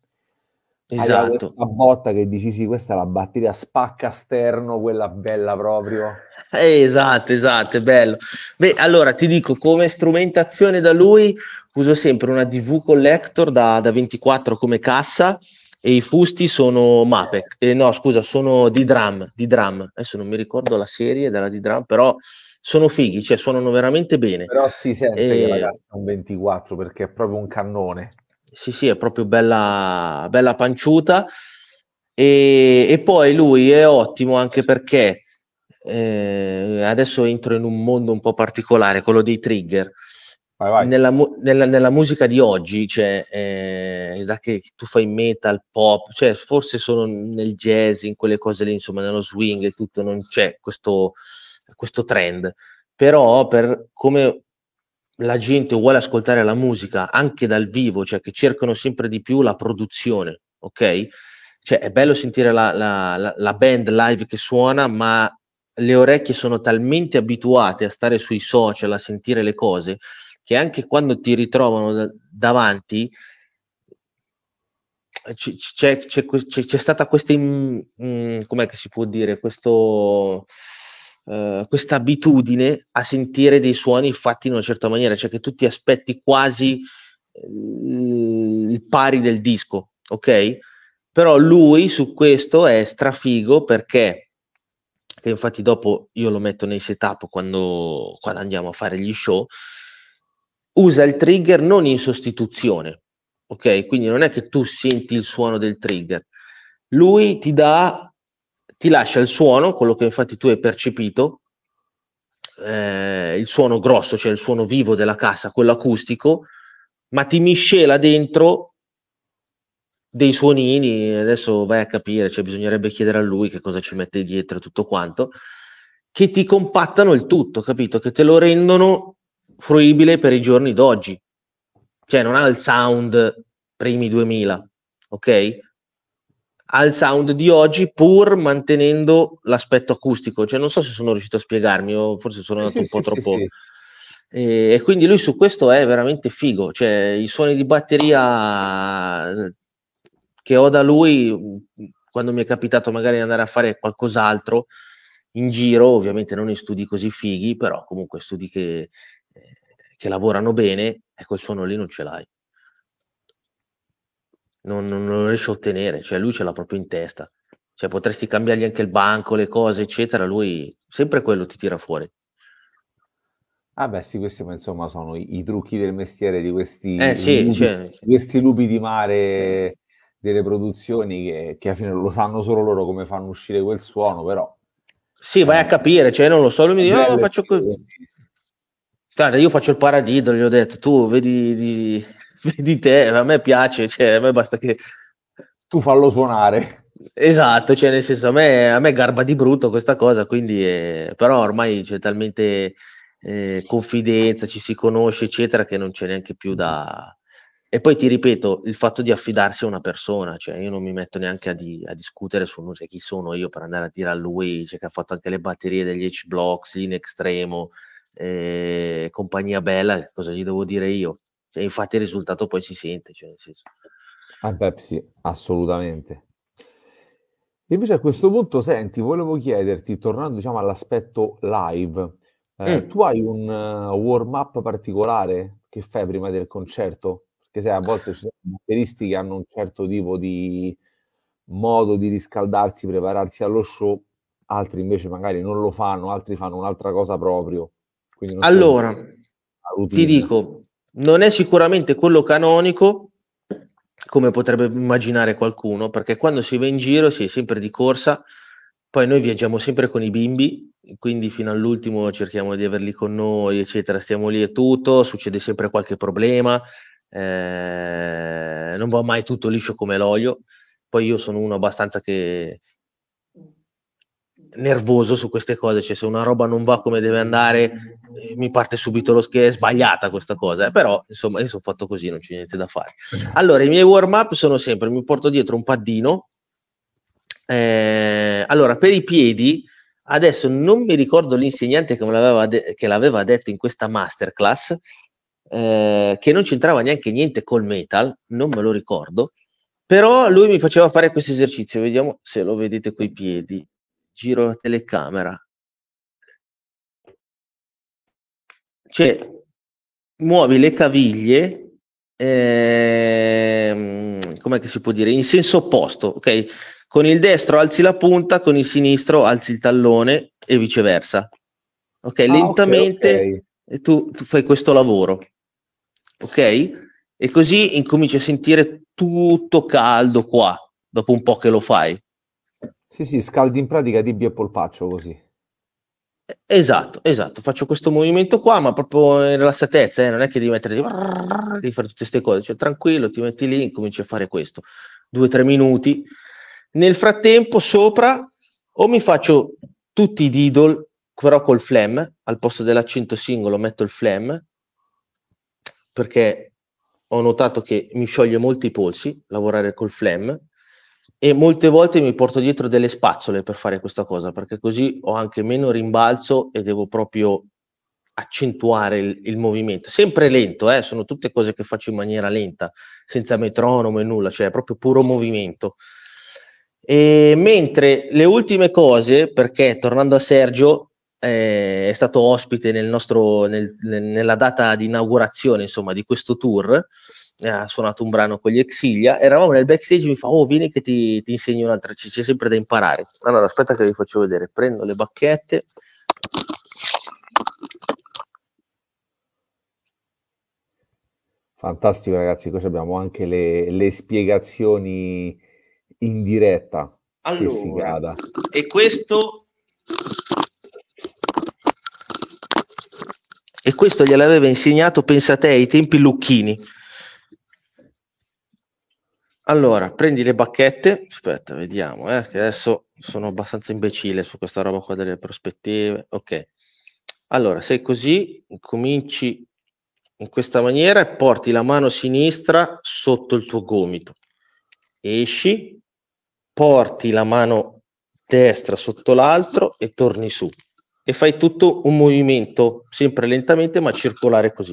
esatto. questa botta che dici sì, questa è la batteria spacca sterno, quella bella proprio. Eh, esatto, esatto, è bello. Beh, allora ti dico, come strumentazione da lui uso sempre una DV Collector da, da 24 come cassa e i fusti sono Mapec, eh, no scusa, sono di drum di drum adesso non mi ricordo la serie della D-Drum, però sono fighi, cioè suonano veramente bene. Però si sente e... che la eh, cassa è un 24 perché è proprio un cannone. Sì, sì, è proprio bella, bella panciuta e, e poi lui è ottimo anche perché eh, adesso entro in un mondo un po' particolare, quello dei trigger Vai, vai. Nella, mu- nella, nella, musica di oggi, cioè, eh, da che tu fai metal, pop, cioè, forse sono nel jazz, in quelle cose lì, insomma, nello swing e tutto, non c'è questo, questo trend. Però per come la gente vuole ascoltare la musica anche dal vivo, cioè che cercano sempre di più la produzione, ok? Cioè è bello sentire la, la, la band live che suona, ma le orecchie sono talmente abituate a stare sui social, a sentire le cose, che anche quando ti ritrovano davanti c'è, c'è, c'è, c'è, stata questa, mh, mm, si può dire, questo, uh, questa abitudine a sentire dei suoni fatti in una certa maniera, cioè che tu ti aspetti quasi uh, il pari del disco, ok? Però lui su questo è strafigo perché, infatti dopo io lo metto nei setup quando, quando andiamo a fare gli show, usa il trigger non in sostituzione, ok? Quindi non è che tu senti il suono del trigger, lui ti dà, ti lascia il suono, quello che infatti tu hai percepito, eh, il suono grosso, cioè il suono vivo della cassa, quello acustico, ma ti miscela dentro dei suonini, adesso vai a capire, cioè bisognerebbe chiedere a lui che cosa ci mette dietro tutto quanto, che ti compattano il tutto, capito? Che te lo rendono fruibile per i giorni d'oggi, cioè non ha il sound primi 2000, ok? Ha il sound di oggi pur mantenendo l'aspetto acustico, cioè non so se sono riuscito a spiegarmi o forse sono andato sì, un po' sì, troppo... Sì, e quindi lui su questo è veramente figo, cioè i suoni di batteria eh, che ho da lui quando mi è capitato magari di andare a fare qualcos'altro in giro, ovviamente non in studi così fighi, però comunque studi che, che lavorano bene, e quel suono lì non ce l'hai. Non, non, lo riesci a ottenere, cioè lui ce l'ha proprio in testa. Cioè potresti cambiargli anche il banco, le cose, eccetera, lui sempre quello ti tira fuori. Ah beh sì, questi insomma sono i, i trucchi del mestiere di questi, eh, sì, lupi, cioè... questi lupi di mare eh. delle produzioni che, che alla fine lo sanno solo loro come fanno uscire quel suono, però... Sì, vai a eh. capire, cioè non lo so, lui mi dice, oh, lo faccio così. Guarda, io faccio il paradino, gli ho detto, tu vedi, di, vedi te, a me piace, cioè, a me basta che... Tu fallo suonare. Esatto, cioè nel senso a me, a me garba di brutto questa cosa, quindi eh, però ormai c'è talmente eh, confidenza, ci si conosce, eccetera, che non c'è neanche più da... E poi ti ripeto, il fatto di affidarsi a una persona, cioè io non mi metto neanche a, di, a discutere su chi sono io per andare a dire a lui, cioè, che ha fatto anche le batterie degli H-Blocks, in extremo, eh, compagnia bella, cosa gli devo dire io? Cioè, infatti il risultato poi si sente. Cioè, senso... ah, beh, sì, assolutamente. Invece a questo punto, senti, volevo chiederti, tornando diciamo, all'aspetto live, eh, mm. tu hai un uh, eh, warm-up particolare che fai prima del concerto? Perché sai, a volte ci sono batteristi che hanno un certo tipo di modo di riscaldarsi, prepararsi allo show, altri invece magari non lo fanno, altri fanno un'altra cosa proprio allora, ti dico, non è sicuramente quello canonico, come potrebbe immaginare qualcuno, perché quando si va in giro si è sempre di corsa, poi noi viaggiamo sempre con i bimbi, quindi fino all'ultimo cerchiamo di averli con noi, eccetera, stiamo lì e tutto, succede sempre qualche problema, eh, non va mai tutto liscio come l'olio, poi io sono uno abbastanza che nervoso su queste cose, cioè se una roba non va come deve andare eh, mi parte subito lo scherzo, è sbagliata questa cosa, eh. però insomma io sono fatto così, non c'è niente da fare. Allora, i miei warm up sono sempre, mi porto dietro un paddino, eh, allora per i piedi, adesso non mi ricordo l'insegnante che, l'aveva, de- che l'aveva, detto in questa masterclass, eh, che non c'entrava neanche niente col metal, non me lo ricordo, però lui mi faceva fare questo esercizio, vediamo se lo vedete coi piedi giro la telecamera. Cioè, muovi le caviglie, ehm, come si può dire, in senso opposto, ok? Con il destro alzi la punta, con il sinistro alzi il tallone e viceversa. Ok, ah, lentamente okay, okay. Tu, tu fai questo lavoro, ok? E così incominci a sentire tutto caldo qua, dopo un po' che lo fai. Sì, sì, scaldi in pratica Dibbio e Polpaccio così. Esatto, esatto, faccio questo movimento qua, ma proprio in rilassatezza, eh? non è che devi mettere di, di fare tutte queste cose, cioè tranquillo, ti metti lì e cominci a fare questo, due o tre minuti. Nel frattempo sopra o mi faccio tutti i didol, però col flam, al posto dell'accento singolo metto il flam, perché ho notato che mi scioglie molto i polsi lavorare col flam, e molte volte mi porto dietro delle spazzole per fare questa cosa, perché così ho anche meno rimbalzo e devo proprio accentuare il, il movimento. Sempre lento, eh? sono tutte cose che faccio in maniera lenta, senza metronomo e nulla, cioè proprio puro movimento. E mentre le ultime cose, perché tornando a Sergio, eh, è stato ospite nel nostro, nel, nella data di inaugurazione insomma, di questo tour, eh, ha suonato un brano con gli Exilia, eravamo nel backstage mi fa, oh vieni che ti, ti insegno un'altra, c'è, c'è sempre da imparare. Allora aspetta che vi faccio vedere, prendo le bacchette, Fantastico ragazzi, Poi abbiamo anche le, le, spiegazioni in diretta. Allora, e questo... E questo gliel'aveva insegnato, pensate, ai tempi Lucchini. Allora, prendi le bacchette, aspetta, vediamo, eh, che adesso sono abbastanza imbecille su questa roba qua delle prospettive. Ok. Allora, sei così, cominci in questa maniera e porti la mano sinistra sotto il tuo gomito. Esci, porti la mano destra sotto l'altro e torni su. E fai tutto un movimento, sempre lentamente, ma circolare così.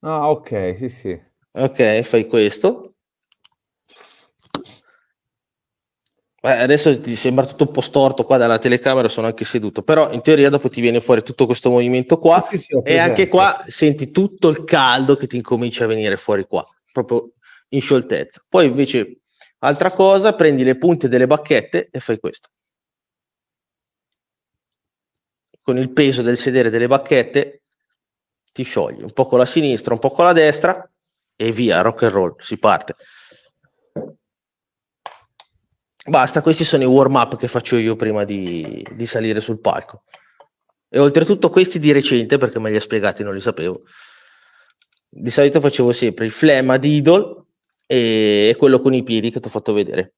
Ah, ok, sì, sì. Ok, fai questo. Beh, adesso ti sembra tutto un po' storto qua dalla telecamera, sono anche seduto, però in teoria dopo ti viene fuori tutto questo movimento qua sì, sì, e anche qua senti tutto il caldo che ti incomincia a venire fuori qua, proprio in scioltezza. Poi invece, altra cosa, prendi le punte delle bacchette e fai questo. Con il peso del sedere delle bacchette ti sciogli, un po' con la sinistra, un po' con la destra, e via, rock and roll, si parte. Basta, questi sono i warm up che faccio io prima di, di salire sul palco. E oltretutto questi di recente, perché me li ha spiegati, non li sapevo. Di solito facevo sempre il flema di Idol e quello con i piedi che ti ho fatto vedere.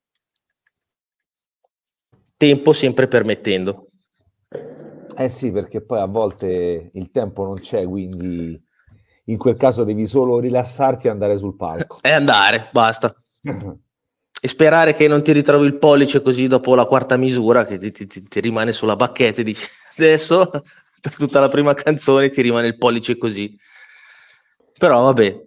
Tempo sempre permettendo. Eh sì, perché poi a volte il tempo non c'è, quindi in quel caso devi solo rilassarti e andare sul palco. E andare, basta. e sperare che non ti ritrovi il pollice così dopo la quarta misura che ti, ti, ti rimane sulla bacchetta e dici adesso per tutta la prima canzone ti rimane il pollice così. Però vabbè,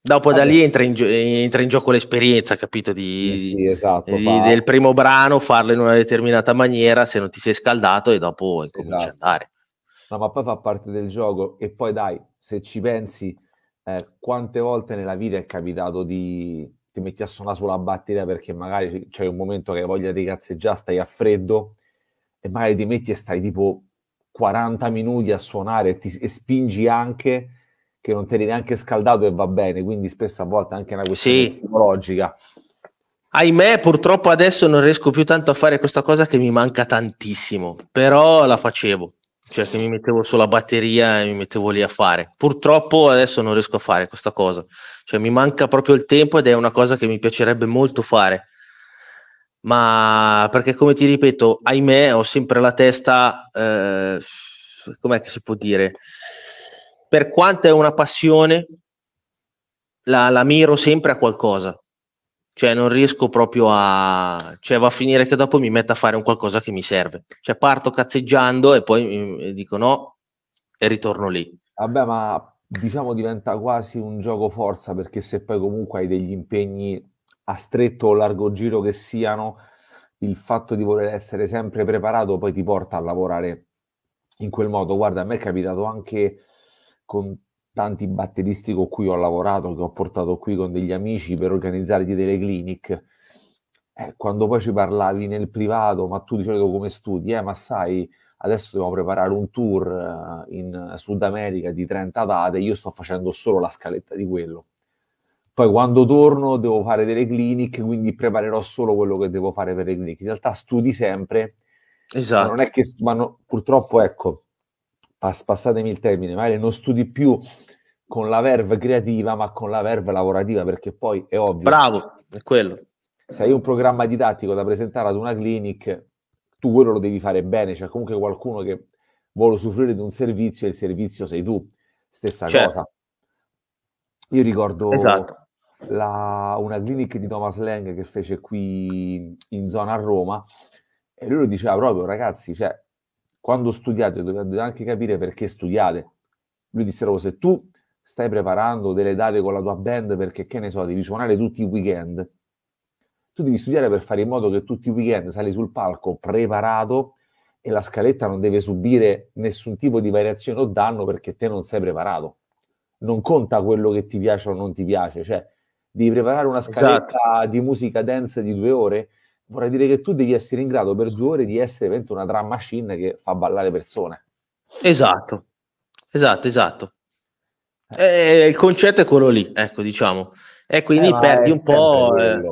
Dopo da lì entra in, gio- entra in, gioco l'esperienza, capito? Di, eh sì, esatto, di, fa... Del primo brano, farlo in una determinata maniera se non ti sei scaldato e dopo incominci eh, esatto. ad andare. No, ma poi fa parte del gioco e poi dai, se ci pensi, eh, quante volte nella vita è capitato di ti metti a suonare sulla batteria perché magari c'è un momento che hai voglia di cazzeggiare, stai a freddo e magari ti metti e stai tipo 40 minuti a suonare e, ti, e spingi anche che non ti eri neanche scaldato e va bene, quindi spesso a volte anche una questione sì. psicologica. Ahimè, purtroppo adesso non riesco più tanto a fare questa cosa che mi manca tantissimo, però la facevo cioè che mi mettevo sulla batteria e mi mettevo lì a fare. Purtroppo adesso non riesco a fare questa cosa, cioè mi manca proprio il tempo ed è una cosa che mi piacerebbe molto fare. Ma perché come ti ripeto, ahimè, ho sempre la testa eh, com'è che si può dire? Per quanto è una passione, la, la miro sempre a qualcosa cioè non riesco proprio a cioè va a finire che dopo mi metta a fare un qualcosa che mi serve cioè parto cazzeggiando e poi mm, dico no e ritorno lì vabbè ma diciamo diventa quasi un gioco forza perché se poi comunque hai degli impegni a stretto o largo giro che siano il fatto di voler essere sempre preparato poi ti porta a lavorare in quel modo guarda a me è capitato anche con tanti batteristi con cui ho lavorato, che ho portato qui con degli amici per organizzargli delle clinic. Eh, quando poi ci parlavi nel privato, ma tu di solito come studi, eh, ma sai, adesso dobbiamo preparare un tour eh, in Sud America di 30 date, io sto facendo solo la scaletta di quello. Poi quando torno devo fare delle clinic, quindi preparerò solo quello che devo fare per le clinic. In realtà studi sempre, esatto. non è esatto. che, ma no, purtroppo ecco, pass- passatemi il termine, magari non studi più con la verve creativa, ma con la verve lavorativa, perché poi è ovvio. Bravo, è quello. Se hai un programma didattico da presentare ad una clinic, tu quello lo devi fare bene, c'è cioè comunque qualcuno che vuole usufruire di un servizio e il servizio sei tu. Stessa certo. cosa. Io ricordo esatto. la, una clinic di Thomas Lang che fece qui in zona a Roma e lui diceva proprio, ragazzi, cioè, quando studiate dovete anche capire perché studiate. Lui disse proprio, se tu stai preparando delle date con la tua band perché, che ne so, devi suonare tutti i weekend. Tu devi studiare per fare in modo che tutti i weekend sali sul palco preparato e la scaletta non deve subire nessun tipo di variazione o danno perché te non sei preparato. Non conta quello che ti piace o non ti piace, cioè devi preparare una scaletta esatto. di musica dance di due ore. Vorrei dire che tu devi essere in grado per due ore di essere una drum machine che fa ballare persone. Esatto, esatto, esatto. Eh, eh, il concetto è quello lì, ecco, diciamo. E quindi eh, perdi un po'... Eh,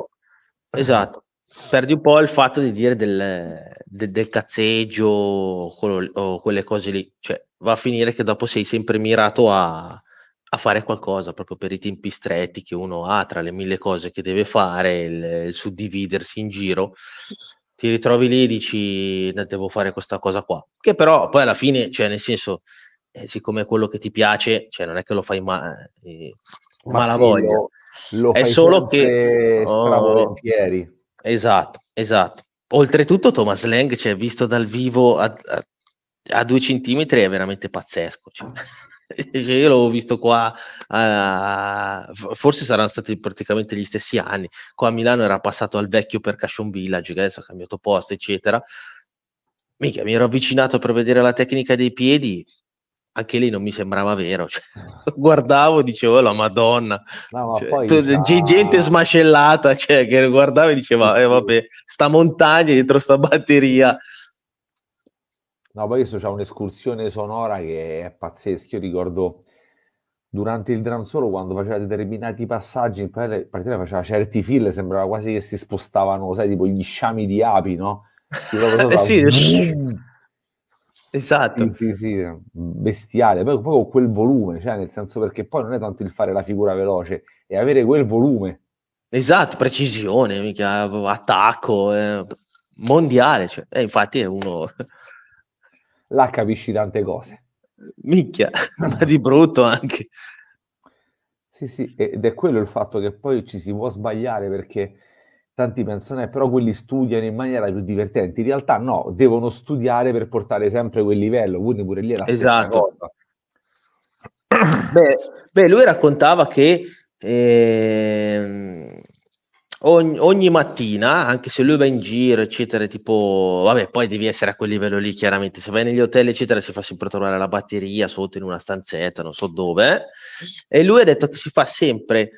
esatto, perdi un po' il fatto di dire del, de, del cazzeggio quello, o quelle cose lì. Cioè, va a finire che dopo sei sempre mirato a, a, fare qualcosa, proprio per i tempi stretti che uno ha tra le mille cose che deve fare, il, il suddividersi in giro ti ritrovi lì e dici devo fare questa cosa qua che però poi alla fine cioè nel senso eh, siccome è quello che ti piace, cioè non è che lo fai ma, eh, ma malavoglia, sì, lo, lo è solo che... Stravolentieri. Oh, esatto, esatto. Oltretutto Thomas Lang, cioè, visto dal vivo a, a, a due centimetri, è veramente pazzesco. Cioè. cioè io l'ho visto qua, uh, forse saranno stati praticamente gli stessi anni. Qua a Milano era passato al vecchio Percussion Village, che adesso ha cambiato posto, eccetera. Mica, mi ero avvicinato per vedere la tecnica dei piedi, anche lì non mi sembrava vero. Cioè, guardavo e dicevo, oh, la Madonna, no, ma cioè, poi, tu, gente smascellata cioè, che guardava e diceva, eh, vabbè, sta montagna dietro sta batteria. No, poi questo c'è un'escursione sonora che è pazzesca. Io ricordo durante il drum solo quando faceva determinati passaggi, in partita faceva certi fill, sembrava quasi che si spostavano, sai, tipo gli sciami di api, no? Eh sì, Esatto. Sì, sì, sì, bestiale, poi proprio quel volume, cioè nel senso perché poi non è tanto il fare la figura veloce, è avere quel volume. Esatto, precisione, mica, attacco, eh, mondiale, cioè, eh, infatti è uno... Là capisci tante cose. Micchia, ma di brutto anche. Sì, sì, ed è quello il fatto che poi ci si può sbagliare perché tanti pensano, eh, però quelli studiano in maniera più divertente. In realtà no, devono studiare per portare sempre quel livello, quindi pure lì è la esatto. Beh, beh, lui raccontava che eh, ogni, ogni, mattina, anche se lui va in giro, eccetera, tipo, vabbè, poi devi essere a quel livello lì, chiaramente, se vai negli hotel, eccetera, si fa sempre trovare la batteria sotto in una stanzetta, non so dove, eh. e lui ha detto che si fa sempre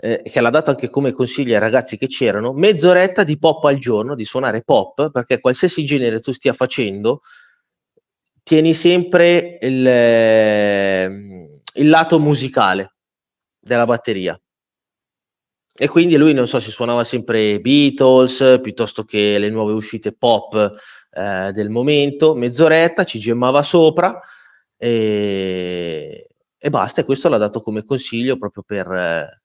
eh, che l'ha dato anche come consiglio ai ragazzi che c'erano, mezz'oretta di pop al giorno, di suonare pop, perché qualsiasi genere tu stia facendo, tieni sempre il, eh, il lato musicale della batteria. E quindi lui, non so, si suonava sempre Beatles, piuttosto che le nuove uscite pop eh, del momento, mezz'oretta, ci gemmava sopra e, e basta. E questo l'ha dato come consiglio proprio per... Eh,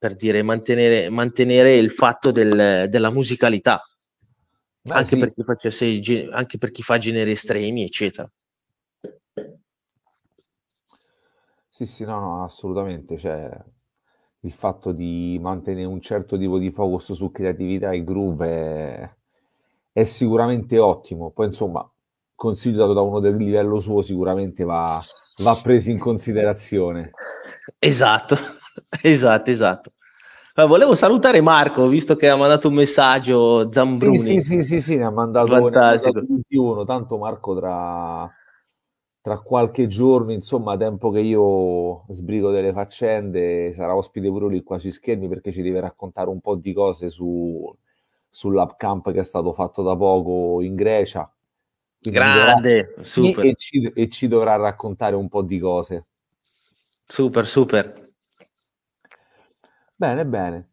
per dire mantenere, mantenere il fatto del, della musicalità Beh, anche, sì. per chi facesse, anche per chi fa generi estremi eccetera sì sì no, no assolutamente cioè, il fatto di mantenere un certo tipo di focus su creatività e groove è, è sicuramente ottimo poi insomma considerato da uno del livello suo sicuramente va, va preso in considerazione esatto Esatto, esatto. Ma ah, volevo salutare Marco, visto che ha mandato un messaggio Zambruni. Sì, sì, sì, sì, sì ne ha mandato, Fantastico. ne mandato uno, tanto Marco tra, tra qualche giorno, insomma, tempo che io sbrigo delle faccende, sarà ospite pure lì qua sui schermi perché ci deve raccontare un po' di cose su, camp che è stato fatto da poco in Grecia. Quindi Grande, dovrà, super. E ci, e ci dovrà raccontare un po' di cose. Super, super. Bene, bene.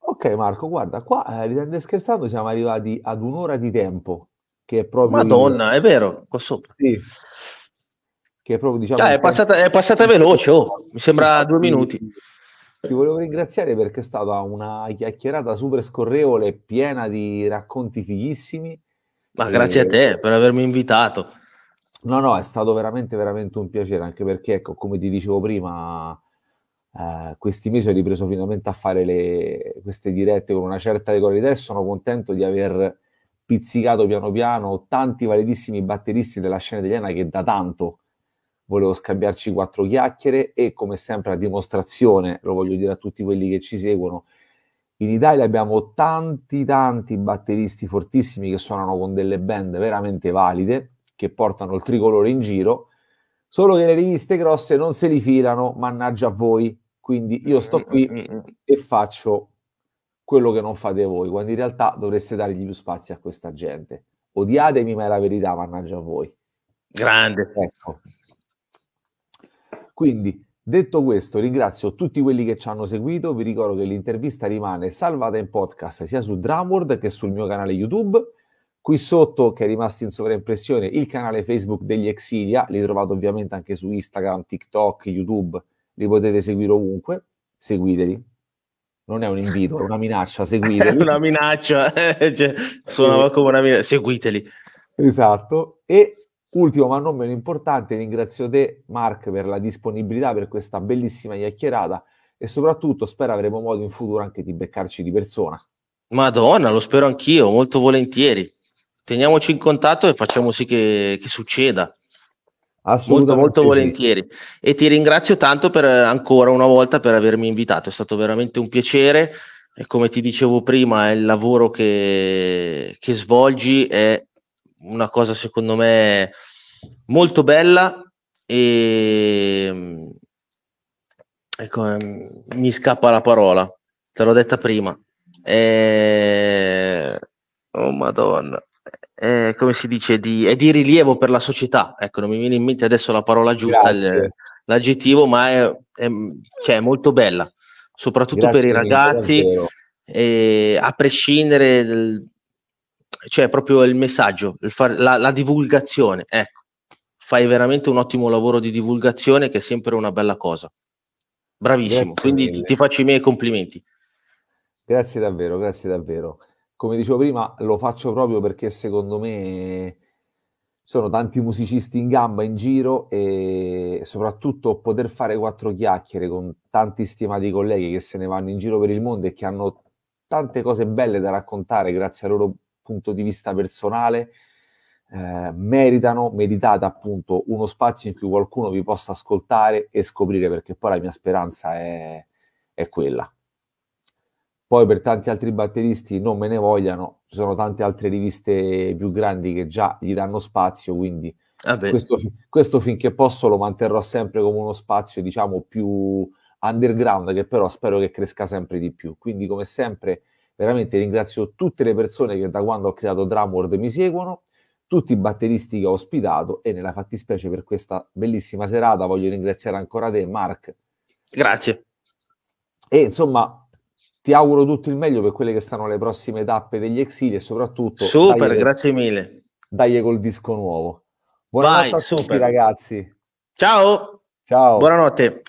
Ok Marco, guarda, qua eh, ridendo scherzando siamo arrivati ad un'ora di tempo, che è proprio... Madonna, è vero, qua sopra. Sì. Che è proprio, diciamo... Già, è, passata, è passata veloce, oh. mi sembra sì, due minuti. Ti volevo ringraziare perché è stata una chiacchierata super scorrevole, piena di racconti fighissimi. Ma e... grazie a te per avermi invitato. No, no, è stato veramente, veramente un piacere, anche perché, ecco, come ti dicevo prima, Uh, questi mesi ho ripreso finalmente a fare le, queste dirette con una certa regolarità e sono contento di aver pizzicato piano piano tanti validissimi batteristi della scena italiana che da tanto volevo scambiarci quattro chiacchiere e come sempre a dimostrazione, lo voglio dire a tutti quelli che ci seguono, in Italia abbiamo tanti tanti batteristi fortissimi che suonano con delle band veramente valide, che portano il tricolore in giro, solo che le riviste grosse non se li filano, mannaggia a voi, quindi mm, io sto mm, qui mm, e faccio quello che non fate voi, quando in realtà dovreste dargli più spazio a questa gente. Odiatemi, ma è la verità, mannaggia a voi. Grande. Ecco. Quindi, detto questo, ringrazio tutti quelli che ci hanno seguito. Vi ricordo che l'intervista rimane salvata in podcast sia su Drumword che sul mio canale YouTube. Qui sotto, che è rimasto in sovraimpressione, il canale Facebook degli Exilia. Li trovate ovviamente anche su Instagram, TikTok, YouTube li potete seguire ovunque, seguiteli. Non è un invito, è una minaccia, seguiteli. È una minaccia, eh, cioè, suonava come una minaccia, seguiteli. Esatto. E ultimo ma non meno importante, ringrazio te Mark per la disponibilità, per questa bellissima chiacchierata e soprattutto spero avremo modo in futuro anche di beccarci di persona. Madonna, lo spero anch'io, molto volentieri. Teniamoci in contatto e facciamo sì che, che succeda. Assolutamente. Molto, molto volentieri. E ti ringrazio tanto per, eh, ancora una volta per avermi invitato, è stato veramente un piacere. E come ti dicevo prima, il lavoro che, che svolgi è una cosa secondo me molto bella e mm, ecco, mm, mi scappa la parola, te l'ho detta prima. E... Eh, oh madonna eh, come si dice, di, è di rilievo per la società. Ecco, non mi viene in mente adesso la parola giusta, il, l'aggettivo, ma è, è, cioè, è, molto bella, soprattutto Grazie per i ragazzi, eh, a prescindere, del, cioè proprio il messaggio, il far, la, la divulgazione. Ecco, fai veramente un ottimo lavoro di divulgazione che è sempre una bella cosa. Bravissimo, grazie quindi mille. ti faccio i miei complimenti. Grazie davvero, grazie davvero come dicevo prima, lo faccio proprio perché secondo me sono tanti musicisti in gamba in giro e soprattutto poter fare quattro chiacchiere con tanti stimati colleghi che se ne vanno in giro per il mondo e che hanno tante cose belle da raccontare grazie al loro punto di vista personale, eh, meritano, meritate appunto uno spazio in cui qualcuno vi possa ascoltare e scoprire perché poi la mia speranza è, è quella. Poi per tanti altri batteristi non me ne vogliano, ci sono tante altre riviste più grandi che già gli danno spazio, quindi ah questo, questo, finché posso lo manterrò sempre come uno spazio diciamo più underground che però spero che cresca sempre di più. Quindi come sempre veramente ringrazio tutte le persone che da quando ho creato Drumworld mi seguono, tutti i batteristi che ho ospitato e nella fattispecie per questa bellissima serata voglio ringraziare ancora te Mark. Grazie. E insomma ti auguro tutto il meglio per quelle che stanno le prossime tappe degli exili e soprattutto... Super, dagli, grazie mille. Dai col disco nuovo. Buonanotte Vai, a tutti super. ragazzi. Ciao. Ciao. Buonanotte.